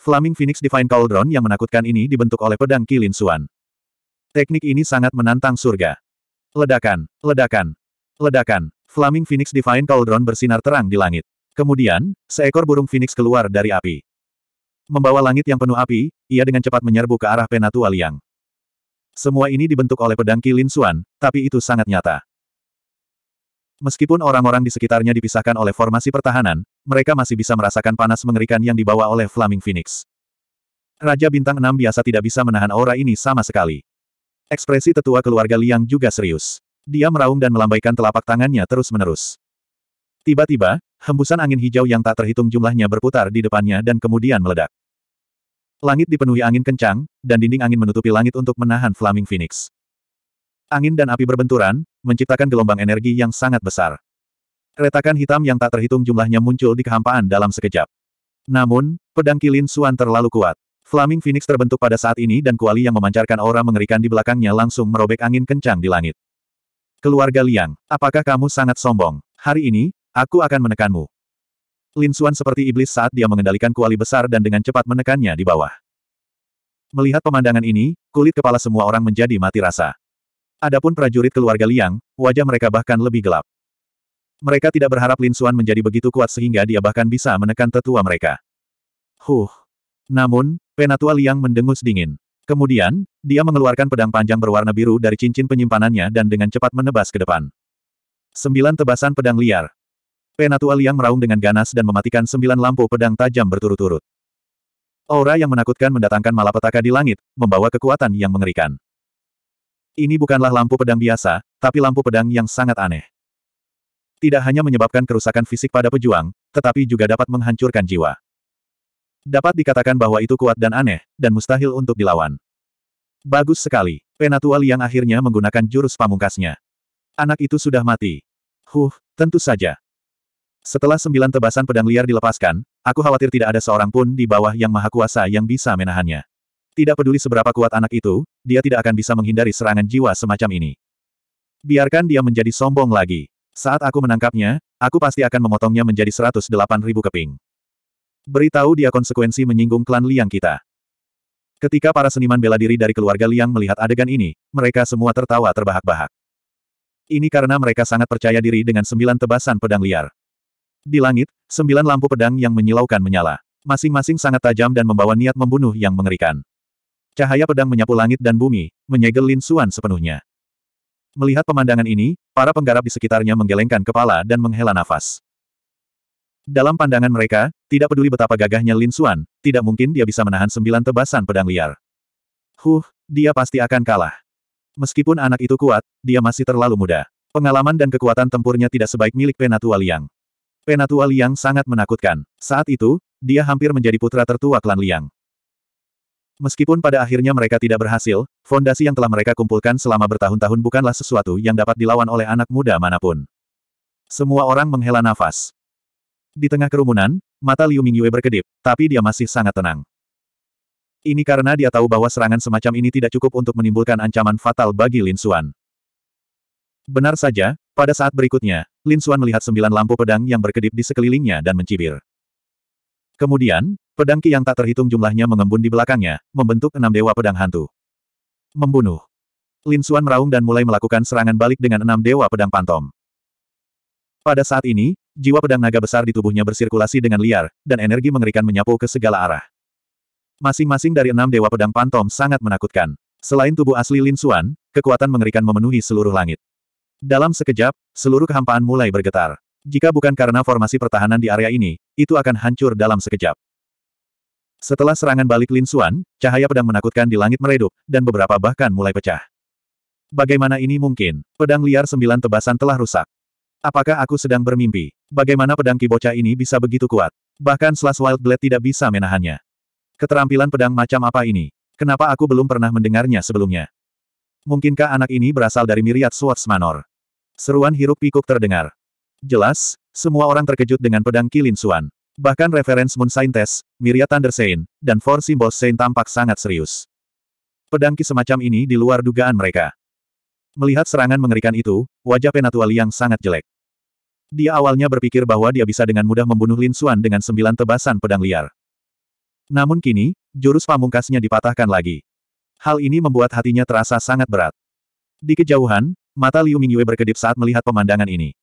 Flaming Phoenix Divine Cauldron yang menakutkan ini dibentuk oleh pedang Kilin Suan. Teknik ini sangat menantang surga. Ledakan, ledakan, ledakan. Flaming Phoenix Divine Cauldron bersinar terang di langit. Kemudian, seekor burung Phoenix keluar dari api. Membawa langit yang penuh api, ia dengan cepat menyerbu ke arah Penatua Liang. Semua ini dibentuk oleh pedang Kilin Suan, tapi itu sangat nyata. Meskipun orang-orang di sekitarnya dipisahkan oleh formasi pertahanan, mereka masih bisa merasakan panas mengerikan yang dibawa oleh Flaming Phoenix. Raja Bintang Enam biasa tidak bisa menahan aura ini sama sekali. Ekspresi tetua keluarga Liang juga serius. Dia meraung dan melambaikan telapak tangannya terus-menerus. Tiba-tiba, hembusan angin hijau yang tak terhitung jumlahnya berputar di depannya dan kemudian meledak. Langit dipenuhi angin kencang, dan dinding angin menutupi langit untuk menahan Flaming Phoenix. Angin dan api berbenturan, menciptakan gelombang energi yang sangat besar. Retakan hitam yang tak terhitung jumlahnya muncul di kehampaan dalam sekejap. Namun, pedang kilin Suan terlalu kuat. Flaming Phoenix terbentuk pada saat ini dan kuali yang memancarkan aura mengerikan di belakangnya langsung merobek angin kencang di langit. Keluarga Liang, apakah kamu sangat sombong? Hari ini, aku akan menekanmu. Lin Suan seperti iblis saat dia mengendalikan kuali besar dan dengan cepat menekannya di bawah. Melihat pemandangan ini, kulit kepala semua orang menjadi mati rasa. Adapun prajurit keluarga Liang, wajah mereka bahkan lebih gelap. Mereka tidak berharap Lin Xuan menjadi begitu kuat sehingga dia bahkan bisa menekan tetua mereka. Huh. Namun, penatua Liang mendengus dingin. Kemudian, dia mengeluarkan pedang panjang berwarna biru dari cincin penyimpanannya dan dengan cepat menebas ke depan. Sembilan tebasan pedang liar. Penatua Liang meraung dengan ganas dan mematikan sembilan lampu pedang tajam berturut-turut. Aura yang menakutkan mendatangkan malapetaka di langit, membawa kekuatan yang mengerikan. Ini bukanlah lampu pedang biasa, tapi lampu pedang yang sangat aneh. Tidak hanya menyebabkan kerusakan fisik pada pejuang, tetapi juga dapat menghancurkan jiwa. Dapat dikatakan bahwa itu kuat dan aneh, dan mustahil untuk dilawan. Bagus sekali, Penatua Liang akhirnya menggunakan jurus pamungkasnya. Anak itu sudah mati. Huh, tentu saja. Setelah sembilan tebasan pedang liar dilepaskan, aku khawatir tidak ada seorang pun di bawah yang maha kuasa yang bisa menahannya. Tidak peduli seberapa kuat anak itu, dia tidak akan bisa menghindari serangan jiwa semacam ini. Biarkan dia menjadi sombong lagi. Saat aku menangkapnya, aku pasti akan memotongnya menjadi 108 ribu keping. Beritahu dia konsekuensi menyinggung klan Liang kita. Ketika para seniman bela diri dari keluarga Liang melihat adegan ini, mereka semua tertawa terbahak-bahak. Ini karena mereka sangat percaya diri dengan sembilan tebasan pedang liar. Di langit, sembilan lampu pedang yang menyilaukan menyala. Masing-masing sangat tajam dan membawa niat membunuh yang mengerikan. Cahaya pedang menyapu langit dan bumi, menyegel Lin Xuan sepenuhnya. Melihat pemandangan ini, para penggarap di sekitarnya menggelengkan kepala dan menghela nafas. Dalam pandangan mereka, tidak peduli betapa gagahnya Lin Xuan, tidak mungkin dia bisa menahan sembilan tebasan pedang liar. Huh, dia pasti akan kalah. Meskipun anak itu kuat, dia masih terlalu muda. Pengalaman dan kekuatan tempurnya tidak sebaik milik Penatua Liang. Penatua Liang sangat menakutkan. Saat itu, dia hampir menjadi putra tertua klan Liang. Meskipun pada akhirnya mereka tidak berhasil, fondasi yang telah mereka kumpulkan selama bertahun-tahun bukanlah sesuatu yang dapat dilawan oleh anak muda manapun. Semua orang menghela nafas. Di tengah kerumunan, mata Liu Mingyue berkedip, tapi dia masih sangat tenang. Ini karena dia tahu bahwa serangan semacam ini tidak cukup untuk menimbulkan ancaman fatal bagi Lin Xuan. Benar saja, pada saat berikutnya, Lin Xuan melihat sembilan lampu pedang yang berkedip di sekelilingnya dan mencibir. Kemudian, Pedang Ki yang tak terhitung jumlahnya mengembun di belakangnya, membentuk enam dewa pedang hantu. Membunuh. Lin Suan meraung dan mulai melakukan serangan balik dengan enam dewa pedang pantom. Pada saat ini, jiwa pedang naga besar di tubuhnya bersirkulasi dengan liar, dan energi mengerikan menyapu ke segala arah. Masing-masing dari enam dewa pedang pantom sangat menakutkan. Selain tubuh asli Lin Suan, kekuatan mengerikan memenuhi seluruh langit. Dalam sekejap, seluruh kehampaan mulai bergetar. Jika bukan karena formasi pertahanan di area ini, itu akan hancur dalam sekejap. Setelah serangan balik Lin Xuan, cahaya pedang menakutkan di langit meredup, dan beberapa bahkan mulai pecah. Bagaimana ini mungkin? Pedang liar sembilan tebasan telah rusak. Apakah aku sedang bermimpi? Bagaimana pedang kibocah ini bisa begitu kuat? Bahkan Slash Wild Blade tidak bisa menahannya. Keterampilan pedang macam apa ini? Kenapa aku belum pernah mendengarnya sebelumnya? Mungkinkah anak ini berasal dari miriat Swords Manor? Seruan hiruk pikuk terdengar. Jelas, semua orang terkejut dengan pedang Kilin Suan. Bahkan reference Moon Sign Miria Thunder Saint, dan Four Symbols Saint tampak sangat serius. Pedangki semacam ini di luar dugaan mereka. Melihat serangan mengerikan itu, wajah Penatua Liang sangat jelek. Dia awalnya berpikir bahwa dia bisa dengan mudah membunuh Lin Xuan dengan sembilan tebasan pedang liar. Namun kini, jurus pamungkasnya dipatahkan lagi. Hal ini membuat hatinya terasa sangat berat. Di kejauhan, mata Liu Mingyue berkedip saat melihat pemandangan ini.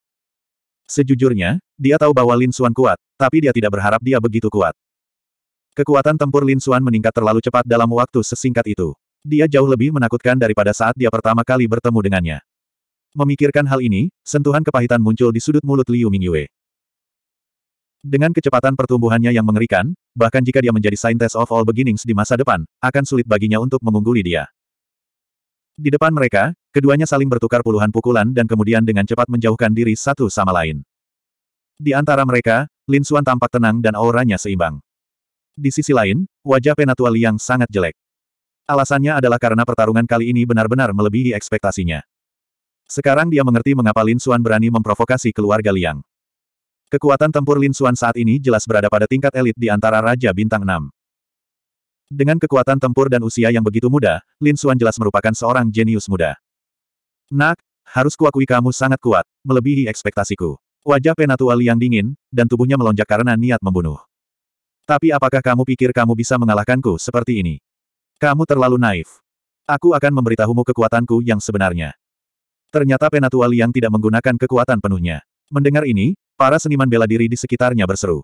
Sejujurnya, dia tahu bahwa Lin Xuan kuat, tapi dia tidak berharap dia begitu kuat. Kekuatan tempur Lin Xuan meningkat terlalu cepat dalam waktu sesingkat itu. Dia jauh lebih menakutkan daripada saat dia pertama kali bertemu dengannya. Memikirkan hal ini, sentuhan kepahitan muncul di sudut mulut Liu Mingyue. Dengan kecepatan pertumbuhannya yang mengerikan, bahkan jika dia menjadi Scientist of All Beginnings di masa depan, akan sulit baginya untuk mengungguli dia. Di depan mereka, Keduanya saling bertukar puluhan pukulan dan kemudian dengan cepat menjauhkan diri satu sama lain. Di antara mereka, Lin Xuan tampak tenang dan auranya seimbang. Di sisi lain, wajah Penatua Liang sangat jelek. Alasannya adalah karena pertarungan kali ini benar-benar melebihi ekspektasinya. Sekarang dia mengerti mengapa Lin Xuan berani memprovokasi keluarga Liang. Kekuatan tempur Lin Xuan saat ini jelas berada pada tingkat elit di antara Raja Bintang 6. Dengan kekuatan tempur dan usia yang begitu muda, Lin Xuan jelas merupakan seorang jenius muda. Nak, harus kuakui kamu sangat kuat, melebihi ekspektasiku. Wajah Penatua Liang dingin, dan tubuhnya melonjak karena niat membunuh. Tapi apakah kamu pikir kamu bisa mengalahkanku seperti ini? Kamu terlalu naif. Aku akan memberitahumu kekuatanku yang sebenarnya. Ternyata Penatua Liang tidak menggunakan kekuatan penuhnya. Mendengar ini, para seniman bela diri di sekitarnya berseru.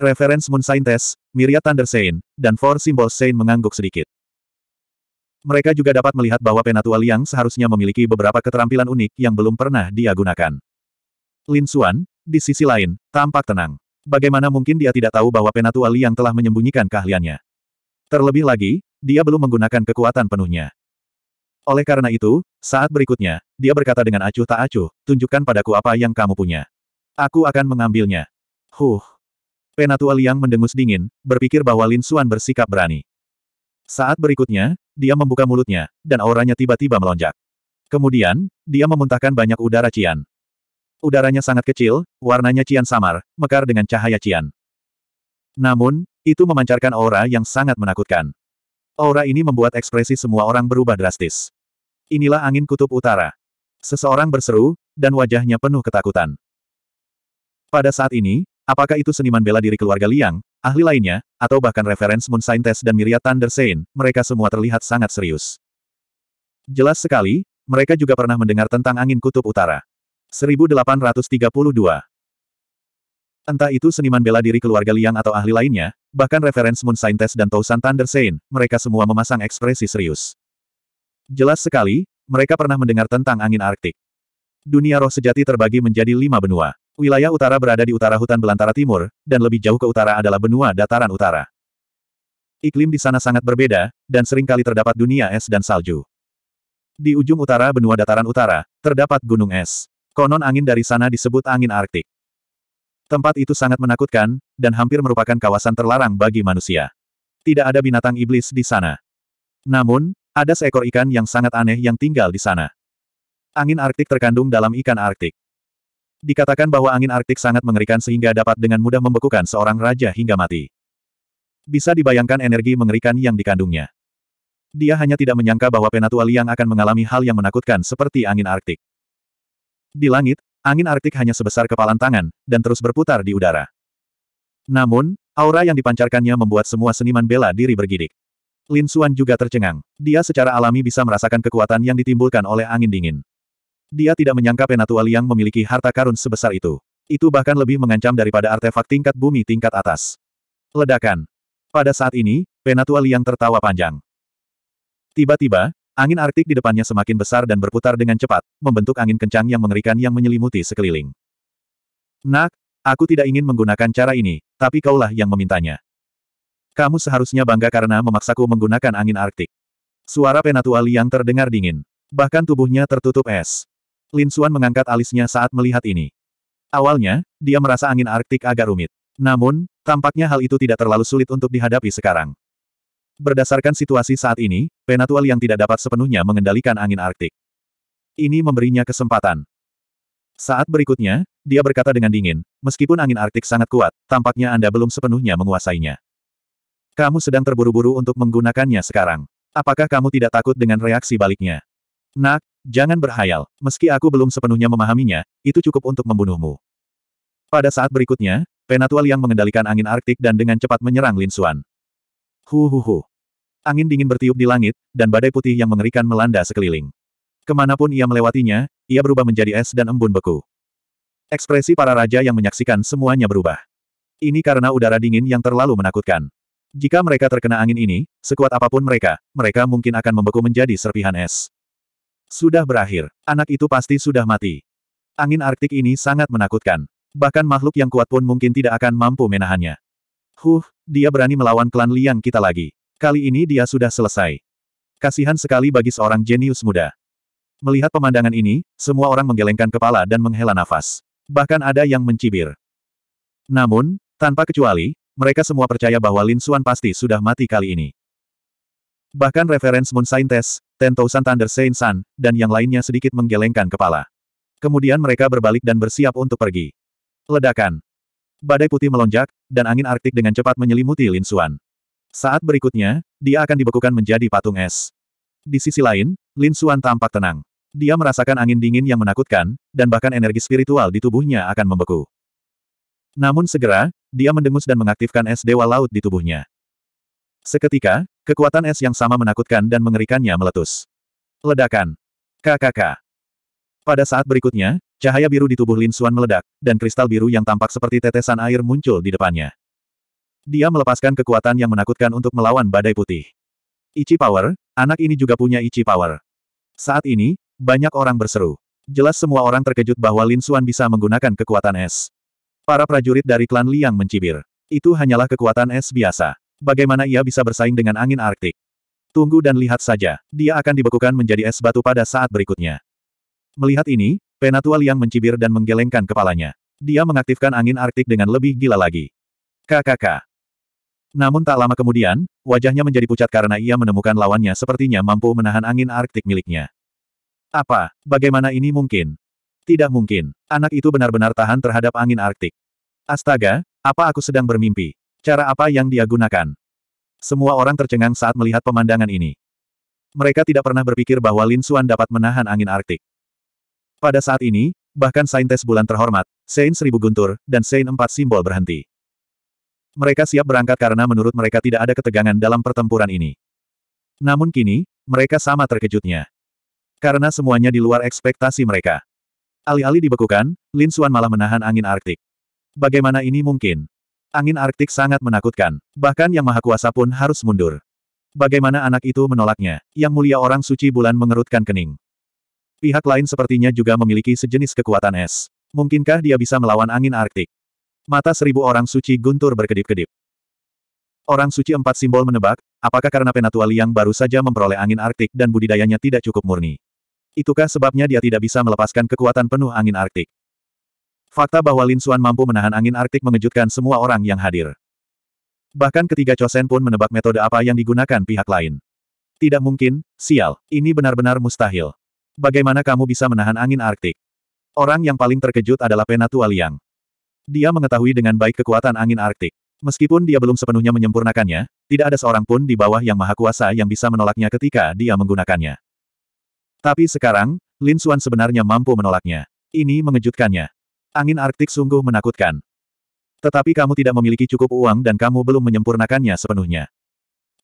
Reference Moon Scientist, Test, Myriad Thunder Saint, dan Four Symbols Saint mengangguk sedikit. Mereka juga dapat melihat bahwa Penatua Liang seharusnya memiliki beberapa keterampilan unik yang belum pernah dia gunakan. Lin Xuan, di sisi lain, tampak tenang. Bagaimana mungkin dia tidak tahu bahwa Penatua Liang telah menyembunyikan keahliannya? Terlebih lagi, dia belum menggunakan kekuatan penuhnya. Oleh karena itu, saat berikutnya, dia berkata dengan acuh tak acuh, tunjukkan padaku apa yang kamu punya. Aku akan mengambilnya. Huh. Penatua Liang mendengus dingin, berpikir bahwa Lin Xuan bersikap berani. Saat berikutnya, dia membuka mulutnya, dan auranya tiba-tiba melonjak. Kemudian, dia memuntahkan banyak udara cian. Udaranya sangat kecil, warnanya cian samar, mekar dengan cahaya cian. Namun, itu memancarkan aura yang sangat menakutkan. Aura ini membuat ekspresi semua orang berubah drastis. Inilah angin kutub utara. Seseorang berseru, dan wajahnya penuh ketakutan. Pada saat ini, apakah itu seniman bela diri keluarga Liang, ahli lainnya, atau bahkan reference Moon Scientist dan Myriad Thunder Saint, mereka semua terlihat sangat serius. Jelas sekali, mereka juga pernah mendengar tentang angin kutub utara. 1832 Entah itu seniman bela diri keluarga Liang atau ahli lainnya, bahkan reference Moon Scientist dan Tausan Thunder Saint, mereka semua memasang ekspresi serius. Jelas sekali, mereka pernah mendengar tentang angin Arktik. Dunia roh sejati terbagi menjadi lima benua. Wilayah utara berada di utara hutan belantara timur, dan lebih jauh ke utara adalah benua dataran utara. Iklim di sana sangat berbeda, dan seringkali terdapat dunia es dan salju. Di ujung utara benua dataran utara, terdapat gunung es. Konon angin dari sana disebut angin Arktik. Tempat itu sangat menakutkan, dan hampir merupakan kawasan terlarang bagi manusia. Tidak ada binatang iblis di sana. Namun, ada seekor ikan yang sangat aneh yang tinggal di sana. Angin Arktik terkandung dalam ikan Arktik. Dikatakan bahwa angin Arktik sangat mengerikan sehingga dapat dengan mudah membekukan seorang raja hingga mati. Bisa dibayangkan energi mengerikan yang dikandungnya. Dia hanya tidak menyangka bahwa Penatua Liang akan mengalami hal yang menakutkan seperti angin Arktik. Di langit, angin Arktik hanya sebesar kepalan tangan, dan terus berputar di udara. Namun, aura yang dipancarkannya membuat semua seniman bela diri bergidik. Lin Suan juga tercengang. Dia secara alami bisa merasakan kekuatan yang ditimbulkan oleh angin dingin. Dia tidak menyangka Penatua Liang memiliki harta karun sebesar itu. Itu bahkan lebih mengancam daripada artefak tingkat bumi tingkat atas. Ledakan. Pada saat ini, Penatua Liang tertawa panjang. Tiba-tiba, angin Arktik di depannya semakin besar dan berputar dengan cepat, membentuk angin kencang yang mengerikan yang menyelimuti sekeliling. Nak, aku tidak ingin menggunakan cara ini, tapi kaulah yang memintanya. Kamu seharusnya bangga karena memaksaku menggunakan angin Arktik. Suara Penatua Liang terdengar dingin. Bahkan tubuhnya tertutup es. Lin Xuan mengangkat alisnya saat melihat ini. Awalnya, dia merasa angin Arktik agak rumit. Namun, tampaknya hal itu tidak terlalu sulit untuk dihadapi sekarang. Berdasarkan situasi saat ini, Penatual yang tidak dapat sepenuhnya mengendalikan angin Arktik. Ini memberinya kesempatan. Saat berikutnya, dia berkata dengan dingin, meskipun angin Arktik sangat kuat, tampaknya Anda belum sepenuhnya menguasainya. Kamu sedang terburu-buru untuk menggunakannya sekarang. Apakah kamu tidak takut dengan reaksi baliknya? Nak, Jangan berhayal, meski aku belum sepenuhnya memahaminya, itu cukup untuk membunuhmu. Pada saat berikutnya, Penatual yang mengendalikan angin Arktik dan dengan cepat menyerang Lin Xuan. Hu hu hu. Angin dingin bertiup di langit, dan badai putih yang mengerikan melanda sekeliling. Kemanapun ia melewatinya, ia berubah menjadi es dan embun beku. Ekspresi para raja yang menyaksikan semuanya berubah. Ini karena udara dingin yang terlalu menakutkan. Jika mereka terkena angin ini, sekuat apapun mereka, mereka mungkin akan membeku menjadi serpihan es. Sudah berakhir, anak itu pasti sudah mati. Angin Arktik ini sangat menakutkan. Bahkan makhluk yang kuat pun mungkin tidak akan mampu menahannya. Huh, dia berani melawan klan Liang kita lagi. Kali ini dia sudah selesai. Kasihan sekali bagi seorang jenius muda. Melihat pemandangan ini, semua orang menggelengkan kepala dan menghela nafas. Bahkan ada yang mencibir. Namun, tanpa kecuali, mereka semua percaya bahwa Lin Xuan pasti sudah mati kali ini. Bahkan reference Moon Sign Test, Ten Thousand Thunder Saint Sun, dan yang lainnya sedikit menggelengkan kepala. Kemudian mereka berbalik dan bersiap untuk pergi. Ledakan. Badai putih melonjak, dan angin arktik dengan cepat menyelimuti Lin Xuan. Saat berikutnya, dia akan dibekukan menjadi patung es. Di sisi lain, Lin Xuan tampak tenang. Dia merasakan angin dingin yang menakutkan, dan bahkan energi spiritual di tubuhnya akan membeku. Namun segera, dia mendengus dan mengaktifkan es dewa laut di tubuhnya. Seketika, Kekuatan es yang sama menakutkan dan mengerikannya meletus. Ledakan. KKK. Pada saat berikutnya, cahaya biru di tubuh Lin Xuan meledak, dan kristal biru yang tampak seperti tetesan air muncul di depannya. Dia melepaskan kekuatan yang menakutkan untuk melawan badai putih. Ichi Power, anak ini juga punya Ichi Power. Saat ini, banyak orang berseru. Jelas semua orang terkejut bahwa Lin Xuan bisa menggunakan kekuatan es. Para prajurit dari klan Liang mencibir. Itu hanyalah kekuatan es biasa. Bagaimana ia bisa bersaing dengan angin Arktik? Tunggu dan lihat saja, dia akan dibekukan menjadi es batu pada saat berikutnya. Melihat ini, Penatua Liang mencibir dan menggelengkan kepalanya. Dia mengaktifkan angin Arktik dengan lebih gila lagi. KKK. Namun tak lama kemudian, wajahnya menjadi pucat karena ia menemukan lawannya sepertinya mampu menahan angin Arktik miliknya. Apa? Bagaimana ini mungkin? Tidak mungkin. Anak itu benar-benar tahan terhadap angin Arktik. Astaga, apa aku sedang bermimpi? Cara apa yang dia gunakan? Semua orang tercengang saat melihat pemandangan ini. Mereka tidak pernah berpikir bahwa Lin Xuan dapat menahan angin Arktik. Pada saat ini, bahkan saintes bulan terhormat, Sein Seribu Guntur, dan Sein Empat Simbol berhenti. Mereka siap berangkat karena menurut mereka tidak ada ketegangan dalam pertempuran ini. Namun kini, mereka sama terkejutnya. Karena semuanya di luar ekspektasi mereka. Alih-alih dibekukan, Lin Xuan malah menahan angin Arktik. Bagaimana ini mungkin? Angin Arktik sangat menakutkan, bahkan Yang Maha Kuasa pun harus mundur. Bagaimana anak itu menolaknya? Yang mulia orang suci bulan mengerutkan kening. Pihak lain sepertinya juga memiliki sejenis kekuatan es. Mungkinkah dia bisa melawan angin Arktik? Mata seribu orang suci guntur berkedip-kedip. Orang suci empat simbol menebak, apakah karena Penatua Liang baru saja memperoleh angin Arktik dan budidayanya tidak cukup murni. Itukah sebabnya dia tidak bisa melepaskan kekuatan penuh angin Arktik. Fakta bahwa Lin Xuan mampu menahan angin Arktik mengejutkan semua orang yang hadir. Bahkan ketiga Chosen pun menebak metode apa yang digunakan pihak lain. Tidak mungkin, sial, ini benar-benar mustahil. Bagaimana kamu bisa menahan angin Arktik? Orang yang paling terkejut adalah Penatua Liang. Dia mengetahui dengan baik kekuatan angin Arktik. Meskipun dia belum sepenuhnya menyempurnakannya, tidak ada seorang pun di bawah yang maha kuasa yang bisa menolaknya ketika dia menggunakannya. Tapi sekarang, Lin Xuan sebenarnya mampu menolaknya. Ini mengejutkannya. Angin Arktik sungguh menakutkan. Tetapi kamu tidak memiliki cukup uang dan kamu belum menyempurnakannya sepenuhnya.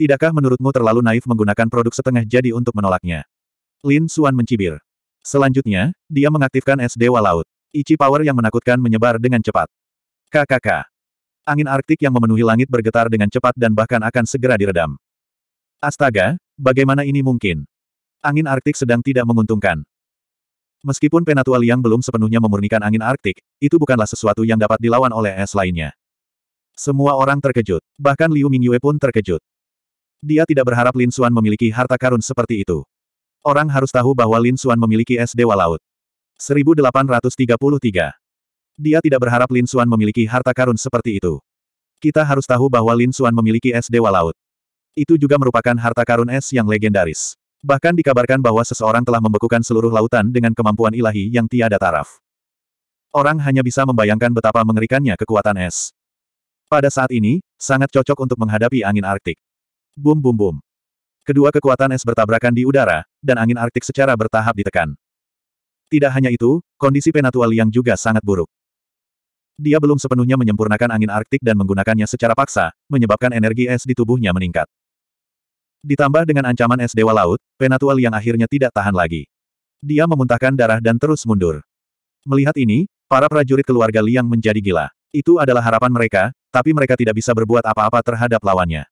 Tidakkah menurutmu terlalu naif menggunakan produk setengah jadi untuk menolaknya? Lin Suan mencibir. Selanjutnya, dia mengaktifkan es Dewa Laut. Ichi Power yang menakutkan menyebar dengan cepat. KKK. Angin Arktik yang memenuhi langit bergetar dengan cepat dan bahkan akan segera diredam. Astaga, bagaimana ini mungkin? Angin Arktik sedang tidak menguntungkan. Meskipun Penatua Liang belum sepenuhnya memurnikan angin Arktik, itu bukanlah sesuatu yang dapat dilawan oleh es lainnya. Semua orang terkejut, bahkan Liu Mingyue pun terkejut. Dia tidak berharap Lin Xuan memiliki harta karun seperti itu. Orang harus tahu bahwa Lin Xuan memiliki es Dewa Laut. 1833. Dia tidak berharap Lin Xuan memiliki harta karun seperti itu. Kita harus tahu bahwa Lin Xuan memiliki es Dewa Laut. Itu juga merupakan harta karun es yang legendaris. Bahkan dikabarkan bahwa seseorang telah membekukan seluruh lautan dengan kemampuan ilahi yang tiada taraf. Orang hanya bisa membayangkan betapa mengerikannya kekuatan es. Pada saat ini, sangat cocok untuk menghadapi angin Arktik. Bum bum bum. Kedua kekuatan es bertabrakan di udara, dan angin Arktik secara bertahap ditekan. Tidak hanya itu, kondisi Penatua Liang juga sangat buruk. Dia belum sepenuhnya menyempurnakan angin Arktik dan menggunakannya secara paksa, menyebabkan energi es di tubuhnya meningkat. Ditambah dengan ancaman es dewa laut, Penatual yang akhirnya tidak tahan lagi. Dia memuntahkan darah dan terus mundur. Melihat ini, para prajurit keluarga Liang menjadi gila. Itu adalah harapan mereka, tapi mereka tidak bisa berbuat apa-apa terhadap lawannya.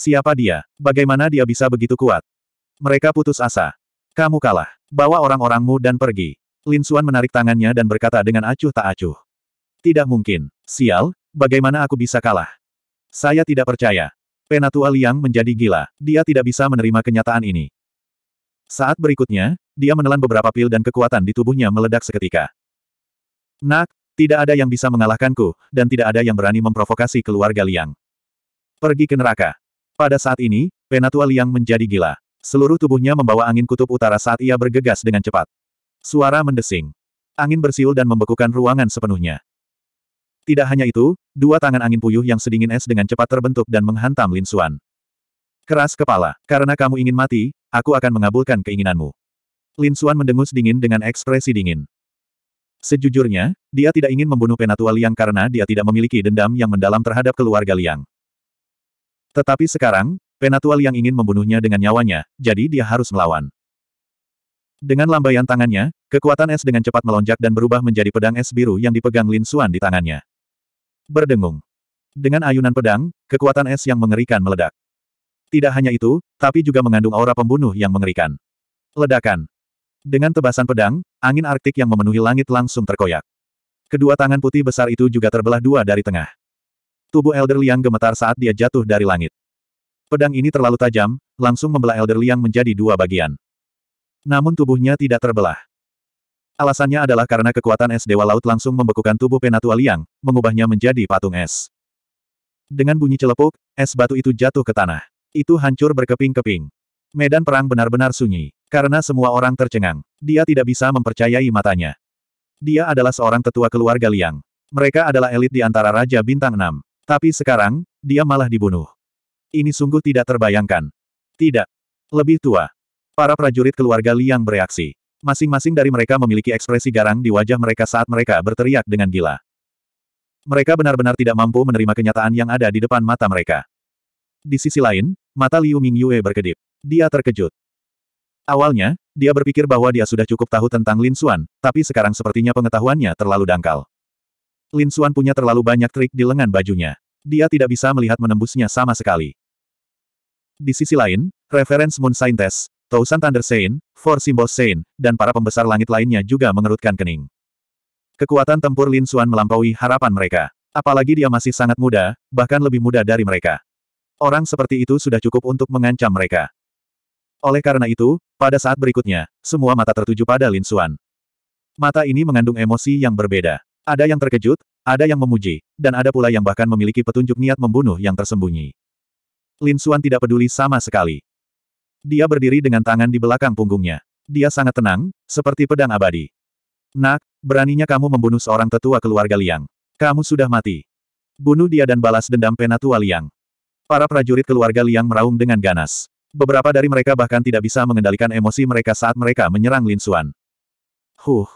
Siapa dia? Bagaimana dia bisa begitu kuat? Mereka putus asa. Kamu kalah. Bawa orang-orangmu dan pergi. Lin Xuan menarik tangannya dan berkata dengan acuh tak acuh. Tidak mungkin. Sial, bagaimana aku bisa kalah? Saya tidak percaya. Penatua Liang menjadi gila. Dia tidak bisa menerima kenyataan ini. Saat berikutnya, dia menelan beberapa pil dan kekuatan di tubuhnya meledak seketika. Nak, tidak ada yang bisa mengalahkanku, dan tidak ada yang berani memprovokasi keluarga Liang. Pergi ke neraka. Pada saat ini, Penatua Liang menjadi gila. Seluruh tubuhnya membawa angin kutub utara saat ia bergegas dengan cepat. Suara mendesing. Angin bersiul dan membekukan ruangan sepenuhnya. Tidak hanya itu, dua tangan angin puyuh yang sedingin es dengan cepat terbentuk dan menghantam Lin Xuan. Keras kepala, karena kamu ingin mati, aku akan mengabulkan keinginanmu. Lin Xuan mendengus dingin dengan ekspresi dingin. Sejujurnya, dia tidak ingin membunuh Penatua Liang karena dia tidak memiliki dendam yang mendalam terhadap keluarga Liang. Tetapi sekarang, Penatua Liang ingin membunuhnya dengan nyawanya, jadi dia harus melawan. Dengan lambaian tangannya, kekuatan es dengan cepat melonjak dan berubah menjadi pedang es biru yang dipegang Lin Xuan di tangannya berdengung. Dengan ayunan pedang, kekuatan es yang mengerikan meledak. Tidak hanya itu, tapi juga mengandung aura pembunuh yang mengerikan. Ledakan. Dengan tebasan pedang, angin Arktik yang memenuhi langit langsung terkoyak. Kedua tangan putih besar itu juga terbelah dua dari tengah. Tubuh Elder Liang gemetar saat dia jatuh dari langit. Pedang ini terlalu tajam, langsung membelah Elder Liang menjadi dua bagian. Namun tubuhnya tidak terbelah. Alasannya adalah karena kekuatan es Dewa Laut langsung membekukan tubuh Penatua Liang, mengubahnya menjadi patung es. Dengan bunyi celepuk, es batu itu jatuh ke tanah. Itu hancur berkeping-keping. Medan perang benar-benar sunyi, karena semua orang tercengang. Dia tidak bisa mempercayai matanya. Dia adalah seorang tetua keluarga Liang. Mereka adalah elit di antara Raja Bintang enam. Tapi sekarang, dia malah dibunuh. Ini sungguh tidak terbayangkan. Tidak. Lebih tua. Para prajurit keluarga Liang bereaksi. Masing-masing dari mereka memiliki ekspresi garang di wajah mereka saat mereka berteriak dengan gila. Mereka benar-benar tidak mampu menerima kenyataan yang ada di depan mata mereka. Di sisi lain, mata Liu Mingyue berkedip. Dia terkejut. Awalnya, dia berpikir bahwa dia sudah cukup tahu tentang Lin Xuan, tapi sekarang sepertinya pengetahuannya terlalu dangkal. Lin Xuan punya terlalu banyak trik di lengan bajunya. Dia tidak bisa melihat menembusnya sama sekali. Di sisi lain, reference Moon Scientist, Tousan Thunder Saint, Four Symbols Saint, dan para pembesar langit lainnya juga mengerutkan kening. Kekuatan tempur Lin Xuan melampaui harapan mereka. Apalagi dia masih sangat muda, bahkan lebih muda dari mereka. Orang seperti itu sudah cukup untuk mengancam mereka. Oleh karena itu, pada saat berikutnya, semua mata tertuju pada Lin Xuan. Mata ini mengandung emosi yang berbeda. Ada yang terkejut, ada yang memuji, dan ada pula yang bahkan memiliki petunjuk niat membunuh yang tersembunyi. Lin Xuan tidak peduli sama sekali. Dia berdiri dengan tangan di belakang punggungnya. Dia sangat tenang, seperti pedang abadi. Nak, beraninya kamu membunuh seorang tetua keluarga Liang. Kamu sudah mati. Bunuh dia dan balas dendam penatua Liang. Para prajurit keluarga Liang meraung dengan ganas. Beberapa dari mereka bahkan tidak bisa mengendalikan emosi mereka saat mereka menyerang Lin Xuan. Huh.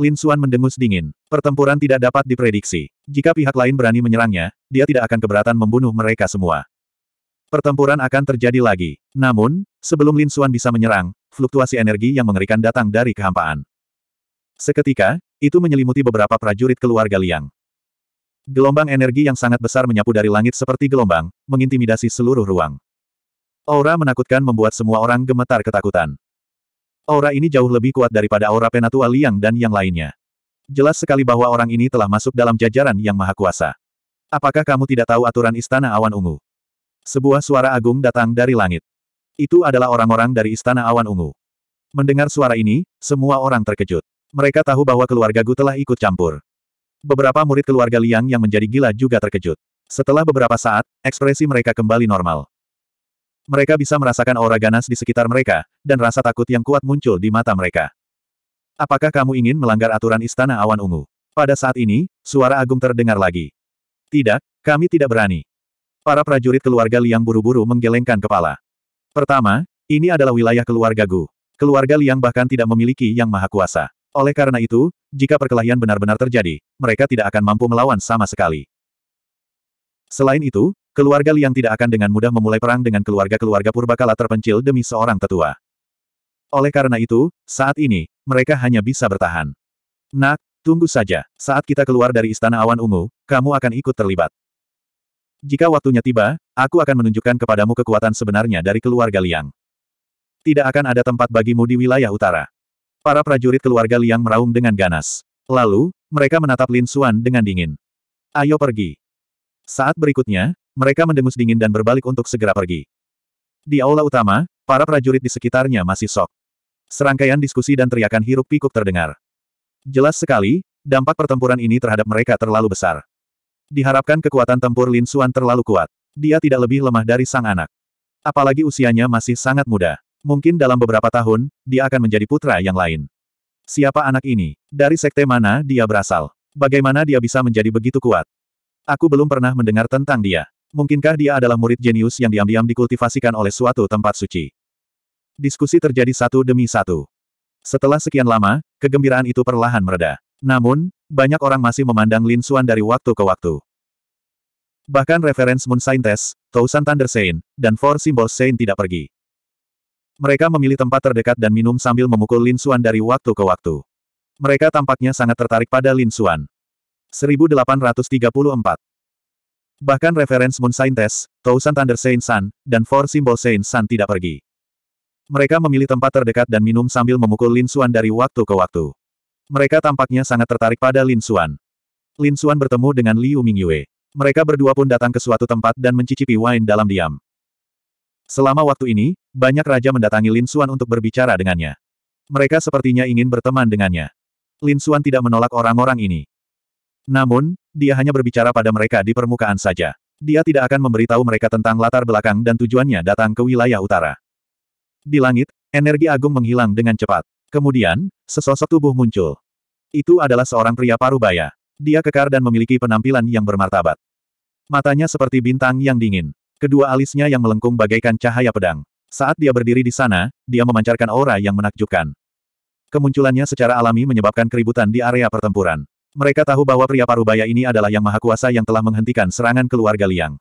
Lin Xuan mendengus dingin. Pertempuran tidak dapat diprediksi. Jika pihak lain berani menyerangnya, dia tidak akan keberatan membunuh mereka semua. Pertempuran akan terjadi lagi. Namun, Sebelum Lin Xuan bisa menyerang, fluktuasi energi yang mengerikan datang dari kehampaan. Seketika, itu menyelimuti beberapa prajurit keluarga Liang. Gelombang energi yang sangat besar menyapu dari langit seperti gelombang, mengintimidasi seluruh ruang. Aura menakutkan membuat semua orang gemetar ketakutan. Aura ini jauh lebih kuat daripada aura penatua Liang dan yang lainnya. Jelas sekali bahwa orang ini telah masuk dalam jajaran yang maha kuasa. Apakah kamu tidak tahu aturan Istana Awan Ungu? Sebuah suara agung datang dari langit. Itu adalah orang-orang dari Istana Awan Ungu. Mendengar suara ini, semua orang terkejut. Mereka tahu bahwa keluarga Gu telah ikut campur. Beberapa murid keluarga Liang yang menjadi gila juga terkejut. Setelah beberapa saat, ekspresi mereka kembali normal. Mereka bisa merasakan aura ganas di sekitar mereka, dan rasa takut yang kuat muncul di mata mereka. Apakah kamu ingin melanggar aturan Istana Awan Ungu? Pada saat ini, suara agung terdengar lagi. Tidak, kami tidak berani. Para prajurit keluarga Liang buru-buru menggelengkan kepala. Pertama, ini adalah wilayah keluarga Gu. Keluarga Liang bahkan tidak memiliki yang maha kuasa. Oleh karena itu, jika perkelahian benar-benar terjadi, mereka tidak akan mampu melawan sama sekali. Selain itu, keluarga Liang tidak akan dengan mudah memulai perang dengan keluarga-keluarga purbakala terpencil demi seorang tetua. Oleh karena itu, saat ini, mereka hanya bisa bertahan. Nak, tunggu saja. Saat kita keluar dari Istana Awan Ungu, kamu akan ikut terlibat. Jika waktunya tiba, aku akan menunjukkan kepadamu kekuatan sebenarnya dari keluarga Liang. Tidak akan ada tempat bagimu di wilayah utara. Para prajurit keluarga Liang meraung dengan ganas. Lalu, mereka menatap Lin Xuan dengan dingin. Ayo pergi. Saat berikutnya, mereka mendengus dingin dan berbalik untuk segera pergi. Di aula utama, para prajurit di sekitarnya masih sok. Serangkaian diskusi dan teriakan hiruk pikuk terdengar. Jelas sekali, dampak pertempuran ini terhadap mereka terlalu besar. Diharapkan kekuatan tempur Lin Xuan terlalu kuat. Dia tidak lebih lemah dari sang anak. Apalagi usianya masih sangat muda. Mungkin dalam beberapa tahun, dia akan menjadi putra yang lain. Siapa anak ini? Dari sekte mana dia berasal? Bagaimana dia bisa menjadi begitu kuat? Aku belum pernah mendengar tentang dia. Mungkinkah dia adalah murid jenius yang diam-diam dikultivasikan oleh suatu tempat suci? Diskusi terjadi satu demi satu. Setelah sekian lama, kegembiraan itu perlahan meredah. Namun, banyak orang masih memandang Lin Xuan dari waktu ke waktu. Bahkan referens Moon Sign Tousan Thunder Saint, dan Four Symbol Saint tidak pergi. Mereka memilih tempat terdekat dan minum sambil memukul Lin Xuan dari waktu ke waktu. Mereka tampaknya sangat tertarik pada Lin Xuan. 1834 Bahkan referens Moon Sign Tousan Thunder Saint Sun, dan Four Symbol Saint San tidak pergi. Mereka memilih tempat terdekat dan minum sambil memukul Lin Xuan dari waktu ke waktu. Mereka tampaknya sangat tertarik pada Lin Xuan. Lin Xuan bertemu dengan Liu Mingyue. Mereka berdua pun datang ke suatu tempat dan mencicipi wine dalam diam. Selama waktu ini, banyak raja mendatangi Lin Xuan untuk berbicara dengannya. Mereka sepertinya ingin berteman dengannya. Lin Xuan tidak menolak orang-orang ini. Namun, dia hanya berbicara pada mereka di permukaan saja. Dia tidak akan memberitahu mereka tentang latar belakang dan tujuannya datang ke wilayah utara. Di langit, energi agung menghilang dengan cepat. Kemudian, sesosok tubuh muncul. Itu adalah seorang pria parubaya. Dia kekar dan memiliki penampilan yang bermartabat. Matanya seperti bintang yang dingin. Kedua alisnya yang melengkung bagaikan cahaya pedang. Saat dia berdiri di sana, dia memancarkan aura yang menakjubkan. Kemunculannya secara alami menyebabkan keributan di area pertempuran. Mereka tahu bahwa pria parubaya ini adalah yang maha kuasa yang telah menghentikan serangan keluarga Liang.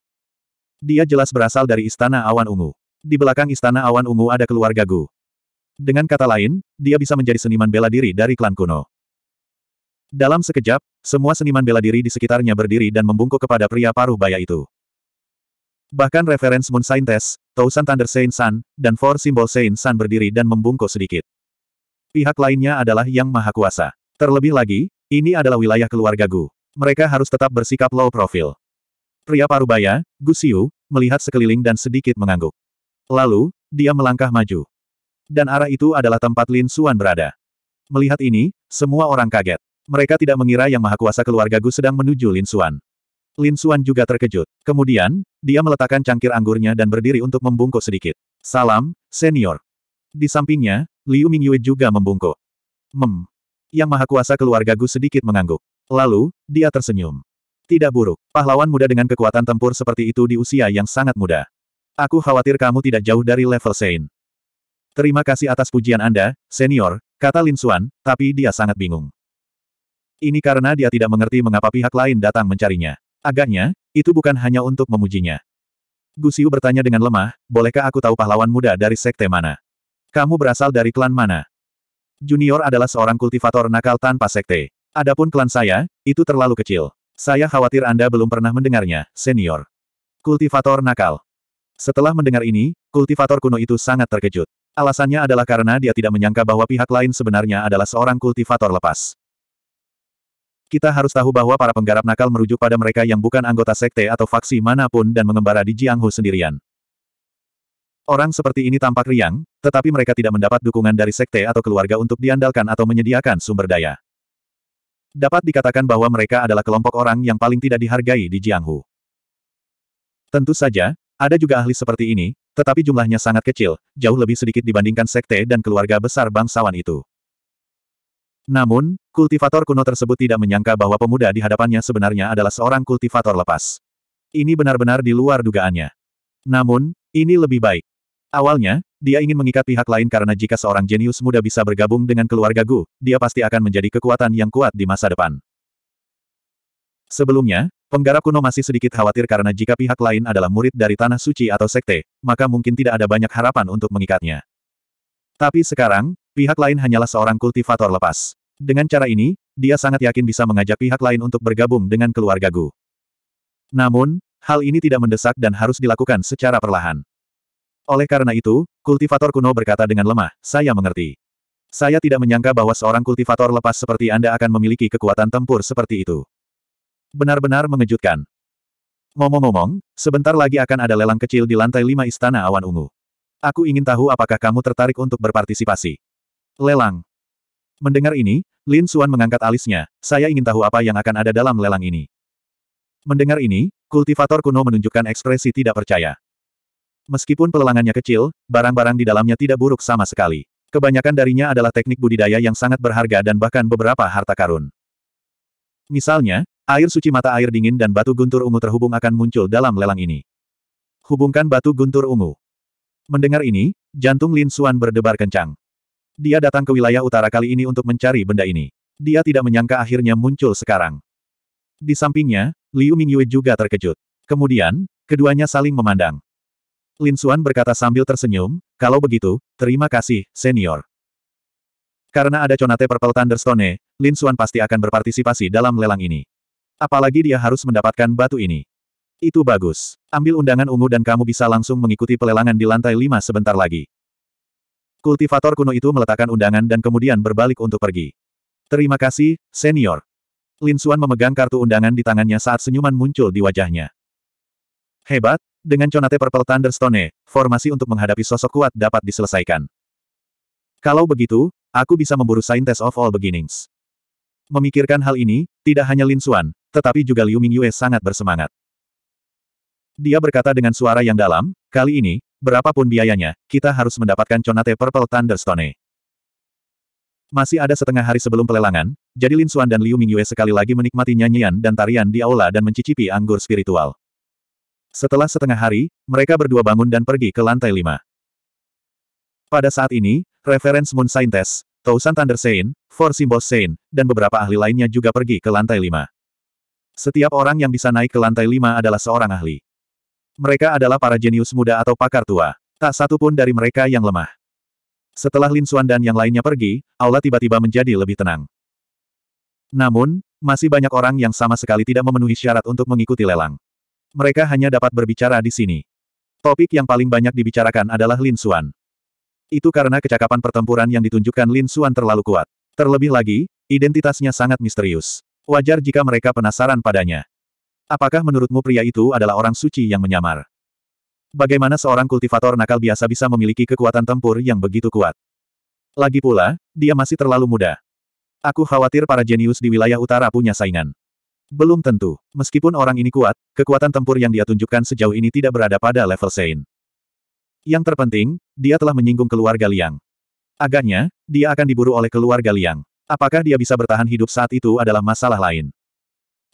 Dia jelas berasal dari Istana Awan Ungu. Di belakang Istana Awan Ungu ada keluarga Gu. Dengan kata lain, dia bisa menjadi seniman bela diri dari klan kuno. Dalam sekejap, semua seniman bela diri di sekitarnya berdiri dan membungkuk kepada pria paruh baya itu. Bahkan reference Moon Saint Tousan Tausan Thunder Saint Sun, dan Four Symbol Saint Sun berdiri dan membungkuk sedikit. Pihak lainnya adalah Yang Maha Kuasa. Terlebih lagi, ini adalah wilayah keluarga Gu. Mereka harus tetap bersikap low profile. Pria paruh baya Gu Xiu, melihat sekeliling dan sedikit mengangguk. Lalu, dia melangkah maju. Dan arah itu adalah tempat Lin Suan berada. Melihat ini, semua orang kaget. Mereka tidak mengira yang maha kuasa keluarga Gu sedang menuju Lin Suan. Lin Suan juga terkejut. Kemudian, dia meletakkan cangkir anggurnya dan berdiri untuk membungkuk sedikit. Salam, senior. Di sampingnya, Liu Mingyue juga membungkuk. Mem. Yang maha kuasa keluarga Gu sedikit mengangguk. Lalu, dia tersenyum. Tidak buruk, pahlawan muda dengan kekuatan tempur seperti itu di usia yang sangat muda. Aku khawatir kamu tidak jauh dari level Sein. Terima kasih atas pujian Anda, senior, kata Lin Xuan, tapi dia sangat bingung. Ini karena dia tidak mengerti mengapa pihak lain datang mencarinya. Agaknya, itu bukan hanya untuk memujinya. Gusiu bertanya dengan lemah, bolehkah aku tahu pahlawan muda dari sekte mana? Kamu berasal dari klan mana? Junior adalah seorang kultivator nakal tanpa sekte. Adapun klan saya, itu terlalu kecil. Saya khawatir Anda belum pernah mendengarnya, senior. Kultivator nakal. Setelah mendengar ini, kultivator kuno itu sangat terkejut. Alasannya adalah karena dia tidak menyangka bahwa pihak lain sebenarnya adalah seorang kultivator lepas. Kita harus tahu bahwa para penggarap nakal merujuk pada mereka yang bukan anggota sekte atau faksi manapun dan mengembara di Jianghu sendirian. Orang seperti ini tampak riang, tetapi mereka tidak mendapat dukungan dari sekte atau keluarga untuk diandalkan atau menyediakan sumber daya. Dapat dikatakan bahwa mereka adalah kelompok orang yang paling tidak dihargai di Jianghu. Tentu saja, ada juga ahli seperti ini, tetapi jumlahnya sangat kecil, jauh lebih sedikit dibandingkan sekte dan keluarga besar bangsawan itu. Namun, kultivator kuno tersebut tidak menyangka bahwa pemuda di hadapannya sebenarnya adalah seorang kultivator lepas. Ini benar-benar di luar dugaannya. Namun, ini lebih baik. Awalnya, dia ingin mengikat pihak lain karena jika seorang jenius muda bisa bergabung dengan keluarga Gu, dia pasti akan menjadi kekuatan yang kuat di masa depan. Sebelumnya, Penggarap kuno masih sedikit khawatir karena jika pihak lain adalah murid dari Tanah Suci atau Sekte, maka mungkin tidak ada banyak harapan untuk mengikatnya. Tapi sekarang, pihak lain hanyalah seorang kultivator lepas. Dengan cara ini, dia sangat yakin bisa mengajak pihak lain untuk bergabung dengan keluarga Gu. Namun, hal ini tidak mendesak dan harus dilakukan secara perlahan. Oleh karena itu, kultivator kuno berkata dengan lemah, saya mengerti. Saya tidak menyangka bahwa seorang kultivator lepas seperti Anda akan memiliki kekuatan tempur seperti itu benar-benar mengejutkan. Ngomong-ngomong, sebentar lagi akan ada lelang kecil di lantai lima Istana Awan Ungu. Aku ingin tahu apakah kamu tertarik untuk berpartisipasi. Lelang. Mendengar ini, Lin Suan mengangkat alisnya, saya ingin tahu apa yang akan ada dalam lelang ini. Mendengar ini, kultivator kuno menunjukkan ekspresi tidak percaya. Meskipun pelelangannya kecil, barang-barang di dalamnya tidak buruk sama sekali. Kebanyakan darinya adalah teknik budidaya yang sangat berharga dan bahkan beberapa harta karun. Misalnya, Air suci mata air dingin dan batu guntur ungu terhubung akan muncul dalam lelang ini. Hubungkan batu guntur ungu. Mendengar ini, jantung Lin Xuan berdebar kencang. Dia datang ke wilayah utara kali ini untuk mencari benda ini. Dia tidak menyangka akhirnya muncul sekarang. Di sampingnya, Liu Mingyue juga terkejut. Kemudian, keduanya saling memandang. Lin Xuan berkata sambil tersenyum, kalau begitu, terima kasih, senior. Karena ada Conate Purple Thunderstone, Lin Xuan pasti akan berpartisipasi dalam lelang ini. Apalagi dia harus mendapatkan batu ini. Itu bagus. Ambil undangan ungu dan kamu bisa langsung mengikuti pelelangan di lantai lima sebentar lagi. Kultivator kuno itu meletakkan undangan dan kemudian berbalik untuk pergi. Terima kasih, senior. Lin Xuan memegang kartu undangan di tangannya saat senyuman muncul di wajahnya. Hebat, dengan Conate Purple Thunderstone, formasi untuk menghadapi sosok kuat dapat diselesaikan. Kalau begitu, aku bisa memburu Saintes of All Beginnings. Memikirkan hal ini, tidak hanya Lin Xuan, tetapi juga Liu Mingyue sangat bersemangat. Dia berkata dengan suara yang dalam, kali ini, berapapun biayanya, kita harus mendapatkan Conate Purple Thunderstone. Masih ada setengah hari sebelum pelelangan, jadi Lin Xuan dan Liu Mingyue sekali lagi menikmati nyanyian dan tarian di aula dan mencicipi anggur spiritual. Setelah setengah hari, mereka berdua bangun dan pergi ke lantai lima. Pada saat ini, Reference Moon Saintes, Tousan Thunder Saint, Four Symbols Saint, dan beberapa ahli lainnya juga pergi ke lantai lima. Setiap orang yang bisa naik ke lantai lima adalah seorang ahli. Mereka adalah para jenius muda atau pakar tua. Tak satu pun dari mereka yang lemah. Setelah Lin Xuan dan yang lainnya pergi, aula tiba-tiba menjadi lebih tenang. Namun, masih banyak orang yang sama sekali tidak memenuhi syarat untuk mengikuti lelang. Mereka hanya dapat berbicara di sini. Topik yang paling banyak dibicarakan adalah Lin Xuan. Itu karena kecakapan pertempuran yang ditunjukkan Lin Xuan terlalu kuat. Terlebih lagi, identitasnya sangat misterius. Wajar jika mereka penasaran padanya. Apakah menurutmu pria itu adalah orang suci yang menyamar? Bagaimana seorang kultivator nakal biasa bisa memiliki kekuatan tempur yang begitu kuat? Lagi pula, dia masih terlalu muda. Aku khawatir para jenius di wilayah utara punya saingan. Belum tentu. Meskipun orang ini kuat, kekuatan tempur yang dia tunjukkan sejauh ini tidak berada pada level Sein. Yang terpenting, dia telah menyinggung keluarga Liang. Agaknya, dia akan diburu oleh keluarga Liang. Apakah dia bisa bertahan hidup saat itu adalah masalah lain.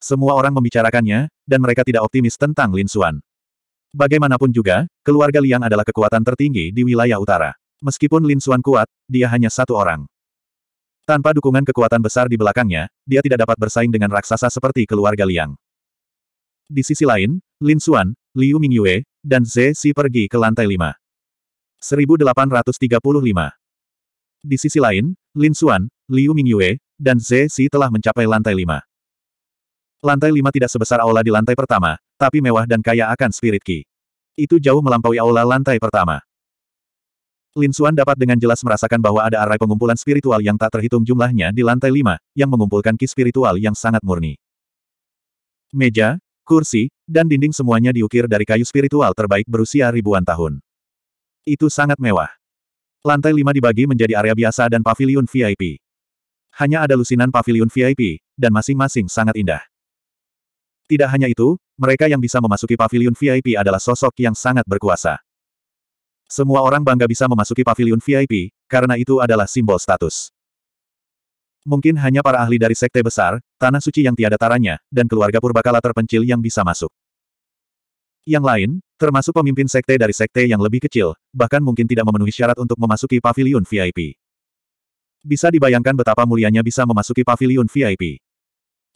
Semua orang membicarakannya, dan mereka tidak optimis tentang Lin Xuan. Bagaimanapun juga, keluarga Liang adalah kekuatan tertinggi di wilayah utara. Meskipun Lin Xuan kuat, dia hanya satu orang. Tanpa dukungan kekuatan besar di belakangnya, dia tidak dapat bersaing dengan raksasa seperti keluarga Liang. Di sisi lain, Lin Xuan, Liu Mingyue, dan Zhe Si pergi ke lantai 5. 1835. Di sisi lain, Lin Xuan, Liu Mingyue, dan Zhe telah mencapai lantai lima. Lantai lima tidak sebesar aula di lantai pertama, tapi mewah dan kaya akan spirit ki. Itu jauh melampaui aula lantai pertama. Lin Xuan dapat dengan jelas merasakan bahwa ada arai pengumpulan spiritual yang tak terhitung jumlahnya di lantai lima, yang mengumpulkan ki spiritual yang sangat murni. Meja, kursi, dan dinding semuanya diukir dari kayu spiritual terbaik berusia ribuan tahun. Itu sangat mewah. Lantai lima dibagi menjadi area biasa dan pavilion VIP hanya ada lusinan pavilion VIP, dan masing-masing sangat indah. Tidak hanya itu, mereka yang bisa memasuki pavilion VIP adalah sosok yang sangat berkuasa. Semua orang bangga bisa memasuki pavilion VIP, karena itu adalah simbol status. Mungkin hanya para ahli dari sekte besar, tanah suci yang tiada taranya, dan keluarga purbakala terpencil yang bisa masuk. Yang lain, termasuk pemimpin sekte dari sekte yang lebih kecil, bahkan mungkin tidak memenuhi syarat untuk memasuki pavilion VIP. Bisa dibayangkan betapa mulianya bisa memasuki pavilion VIP.